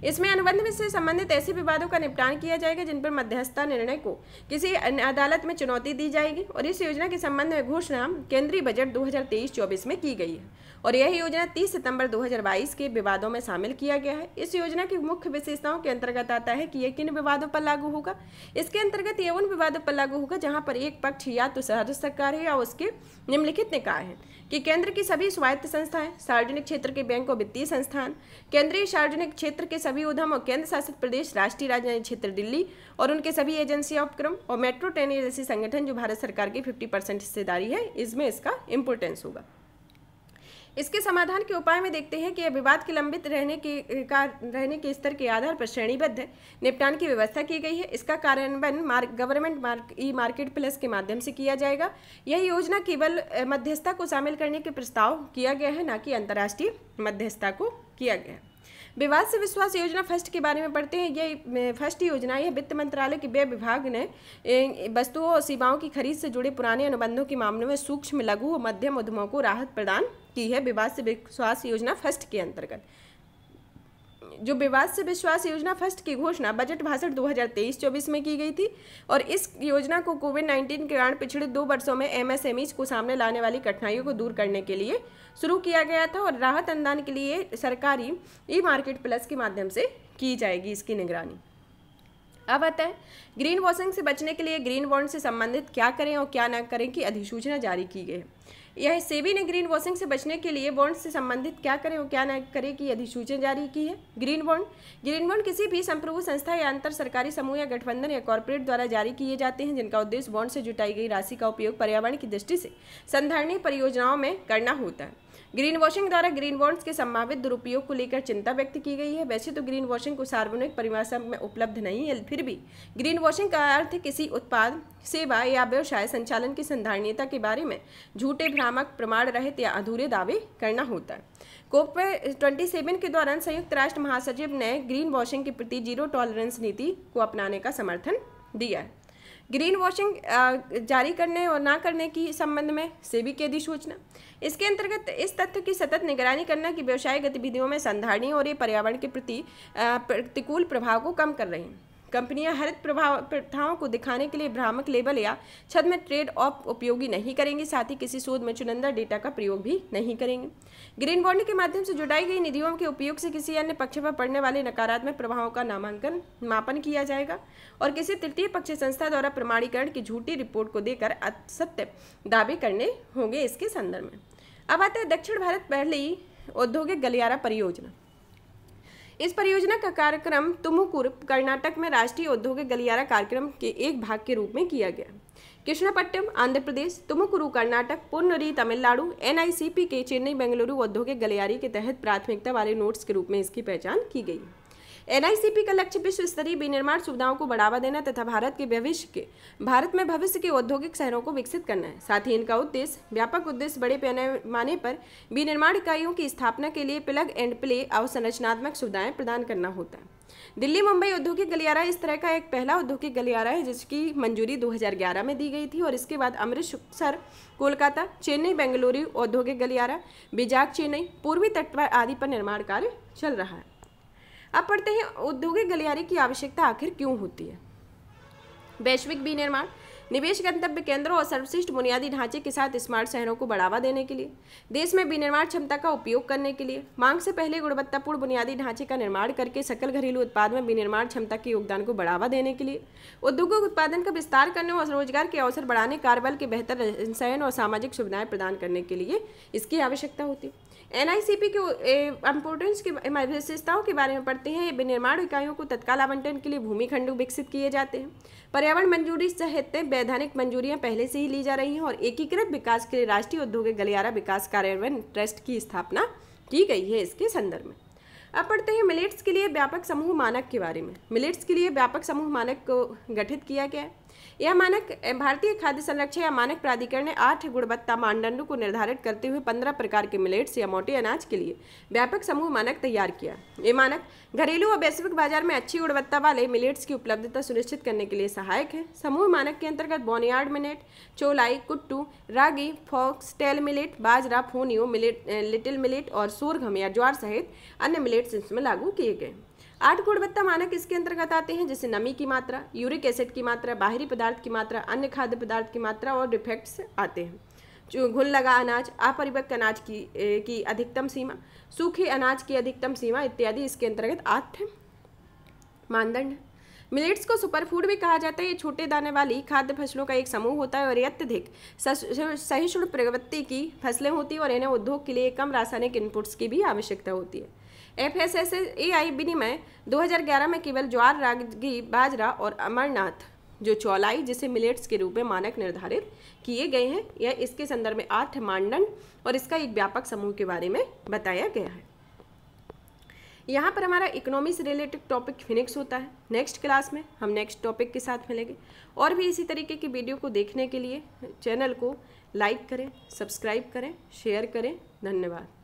इसमें अनुबंध से संबंधित ऐसे विवादों का निपटान किया जाएगा जिन पर मध्यस्थता निर्णय को किसी अदालत में चुनौती दी जाएगी और इस योजना के संबंध में घोषणा केंद्रीय बजट 2023-24 में की गई है और यह योजना 30 सितंबर 2022 के विवादों में शामिल किया गया है इस योजना की मुख्य विशेषताओं के अंतर्गत आता है कि यह किन विवादों पर लागू होगा इसके अंतर्गत यह उन विवादों पर लागू होगा जहाँ पर एक पक्ष या तो राज्य सरकार है या उसके निम्नलिखित निकाय है कि केंद्र की सभी स्वायत्त संस्थाएं सार्वजनिक क्षेत्र के बैंक और वित्तीय संस्थान केंद्रीय सार्वजनिक क्षेत्र के सभी उद्यम और केंद्र शासित प्रदेश राष्ट्रीय राजधानी क्षेत्र दिल्ली और उनके सभी एजेंसी उपक्रम और मेट्रो ट्रेन जैसे संगठन जो भारत सरकार की फिफ्टी परसेंट हिस्सेदारी है इसमें इसका इंपोर्टेंस होगा इसके समाधान के उपाय में देखते हैं कि यह विवाद के लंबित रहने के का रहने के स्तर के आधार पर श्रेणीबद्ध निपटान की व्यवस्था की गई है इसका कार्यान्वयन mark government mark E market plus के माध्यम से किया जाएगा यह योजना केवल मध्यस्थता को शामिल करने के प्रस्ताव किया गया है न कि अंतर्राष्ट्रीय मध्यस्थता को किया गया है विवाद से विश्वास योजना फर्स्ट के बारे में पढ़ते हैं ये फर्स्ट योजना यह वित्त मंत्रालय के व्यय विभाग ने वस्तुओं और सेवाओं की खरीद से जुड़े पुराने अनुबंधों के मामलों में सूक्ष्म लघु और मध्यम उद्यमों को राहत प्रदान की है विवाद से विश्वास योजना फर्स्ट के अंतर्गत जो विवाद से विश्वास योजना फर्स्ट की घोषणा बजट भाषण 2023-24 में की गई थी और इस योजना को कोविड 19 के कारण पिछले दो वर्षों में एमएसएमईज को सामने लाने वाली कठिनाइयों को दूर करने के लिए शुरू किया गया था और राहत अनुदान के लिए सरकारी ई मार्केट प्लस के माध्यम से की जाएगी इसकी निगरानी अब आता है ग्रीन वॉशिंग से बचने के लिए ग्रीन बॉन्ड से संबंधित क्या करें और क्या ना करें की अधिसूचना जारी की गई है यह सेबी ने ग्रीन वॉशिंग से बचने के लिए बॉन्ड से संबंधित क्या करें और क्या न करें की अधिसूचना जारी की है ग्रीन बॉन्ड ग्रीन बॉन्ड किसी भी संप्रभु संस्था या अंतर सरकारी समूह या गठबंधन या कॉरपोरेट द्वारा जारी किए जाते हैं जिनका उद्देश्य बॉन्ड से जुटाई गई राशि का उपयोग पर्यावरण की दृष्टि से संधारणीय परियोजनाओं में करना होता है ग्रीन वॉशिंग द्वारा ग्रीन बॉन्ड्स के संभावित दुरुपयोग को लेकर चिंता व्यक्त की गई है वैसे तो ग्रीन वॉशिंग को सार्वजनिक परिभाषा में उपलब्ध नहीं है फिर भी ग्रीन वॉशिंग का अर्थ किसी उत्पाद सेवा या व्यवसाय संचालन की संधारणीयता के बारे में झूठे भ्रामक प्रमाण रहित या अधूरे दावे करना होता है कोप ट्वेंटी सेवन के दौरान संयुक्त राष्ट्र महासचिव ने ग्रीन वॉशिंग के प्रति जीरो टॉलरेंस नीति को अपनाने का समर्थन दिया है ग्रीन वॉशिंग जारी करने और ना करने की संबंध में सेबी की अधिसूचना इसके अंतर्गत इस तथ्य की सतत निगरानी करना कि व्यवसाय गतिविधियों में संधारणीय और ये पर्यावरण के प्रति प्रतिकूल प्रभाव को कम कर रही हैं कंपनियां हरित प्रभाव प्रथाओं को दिखाने के लिए भ्रामक लेबल या छद में ट्रेड ऑफ उपयोगी नहीं करेंगी साथ ही किसी शोध में चुनिंदा डेटा का प्रयोग भी नहीं करेंगे ग्रीन बॉन्ड के माध्यम से जुटाई गई निधियों के उपयोग से किसी अन्य पक्ष पर पड़ने वाले नकारात्मक प्रभावों का नामांकन मापन किया जाएगा और किसी तृतीय पक्ष संस्था द्वारा प्रमाणीकरण की झूठी रिपोर्ट को देकर असत्य दावे करने होंगे इसके संदर्भ में अब आता है दक्षिण भारत पहली औद्योगिक गलियारा परियोजना इस परियोजना का कार्यक्रम तुमुकुर कर्नाटक में राष्ट्रीय औद्योगिक गलियारा कार्यक्रम के एक भाग के रूप में किया गया कृष्णापट्टम आंध्र प्रदेश तुमुकुरु कर्नाटक पुनरी तमिलनाडु एनआईसीपी के चेन्नई बेंगलुरु औद्योगिक गलियारी के तहत प्राथमिकता वाले नोट्स के रूप में इसकी पहचान की गई एनआईसीपी का लक्ष्य विश्व स्तरीय विनिर्माण सुविधाओं को बढ़ावा देना तथा भारत के भविष्य के भारत में भविष्य के औद्योगिक शहरों को विकसित करना है साथ ही इनका उद्देश्य व्यापक उद्देश्य बड़े पैमाने पर विनिर्माण इकाइयों की स्थापना के लिए प्लग एंड प्ले अवसंरचनात्मक सुविधाएं प्रदान करना होता है दिल्ली मुंबई औद्योगिक गलियारा इस तरह का एक पहला औद्योगिक गलियारा है जिसकी मंजूरी 2011 में दी गई थी और इसके बाद अमृतसर कोलकाता चेन्नई बेंगलुरु औद्योगिक गलियारा बिजाक चेन्नई पूर्वी तट पर आदि पर निर्माण कार्य चल रहा है अब पढ़ते हैं औद्योगिक गलियारे की आवश्यकता आखिर क्यों होती है वैश्विक विनिर्माण निवेश गंतव्य केंद्रों और सर्वश्रेष्ठ बुनियादी ढांचे के साथ स्मार्ट शहरों को बढ़ावा देने के लिए देश में विनिर्माण क्षमता का उपयोग करने के लिए मांग से पहले गुणवत्तापूर्ण बुनियादी ढांचे का निर्माण करके सकल घरेलू उत्पाद में विनिर्माण क्षमता के योगदान को बढ़ावा देने के लिए उद्योगों के उत्पादन का विस्तार करने और रोजगार के अवसर बढ़ाने कार्यबल के बेहतर रसायन और सामाजिक सुविधाएं प्रदान करने के लिए इसकी आवश्यकता होती है एन के इम्पोर्टेंस की विशेषताओं के बारे में पढ़ते हैं विनिर्माण इकाइयों को तत्काल आवंटन के लिए भूमि खंड विकसित किए जाते हैं पर्यावरण मंजूरी सहित वैधानिक मंजूरियां पहले से ही ली जा रही हैं और एकीकृत विकास के लिए राष्ट्रीय औद्योगिक गलियारा विकास कार्यान्वयन ट्रस्ट की स्थापना की गई है इसके संदर्भ में अब पढ़ते हैं मिलेट्स के लिए व्यापक समूह मानक के बारे में मिलेट्स के लिए व्यापक समूह मानक को गठित किया गया है यह मानक भारतीय खाद्य संरक्षण या मानक प्राधिकरण ने आठ गुणवत्ता मानदंडों को निर्धारित करते हुए पंद्रह प्रकार के मिलेट्स या मोटे अनाज के लिए व्यापक समूह मानक तैयार किया ये मानक घरेलू और वैश्विक बाजार में अच्छी गुणवत्ता वाले मिलेट्स की उपलब्धता सुनिश्चित करने के लिए सहायक है समूह मानक के अंतर्गत बोनियार्ड मिलेट चोलाई कुट्टू ragi foxtail millet bajra fonio millet little millet और सोरघम या ज्वार सहित अन्य मिलेट्स इसमें लागू किए गए आठ गुणवत्ता मानक इसके अंतर्गत आते हैं जैसे नमी की मात्रा यूरिक एसिड की मात्रा बाहरी पदार्थ की मात्रा अन्य खाद्य पदार्थ की मात्रा और डिफेक्ट्स आते हैं घुन लगा अनाज अपरिपक्व अनाज की ए, की अधिकतम सीमा सूखे अनाज की अधिकतम सीमा इत्यादि इसके अंतर्गत आठ मानदंड मिलेट्स को सुपरफूड भी कहा जाता है ये छोटे दाने वाली खाद्य फसलों का एक समूह होता है और अत्यधिक सहिष्णु प्रवृत्ति की फसलें होती हैं और इन्हें उद्योग के लिए कम रासायनिक इनपुट्स की भी आवश्यकता होती है F S S A I विनिमय ग्यारह में केवल ज्वार रागी बाजरा और अमरनाथ जो चौलाई जिसे मिलेट्स के रूप में मानक निर्धारित किए गए हैं यह इसके संदर्भ में आठ मानदंड और इसका एक व्यापक समूह के बारे में बताया गया है यहाँ पर हमारा इकोनॉमी से रिलेटेड टॉपिक फिनिक्स होता है नेक्स्ट क्लास में हम नेक्स्ट टॉपिक के साथ मिलेंगे और भी इसी तरीके की वीडियो को देखने के लिए चैनल को लाइक करें सब्सक्राइब करें शेयर करें धन्यवाद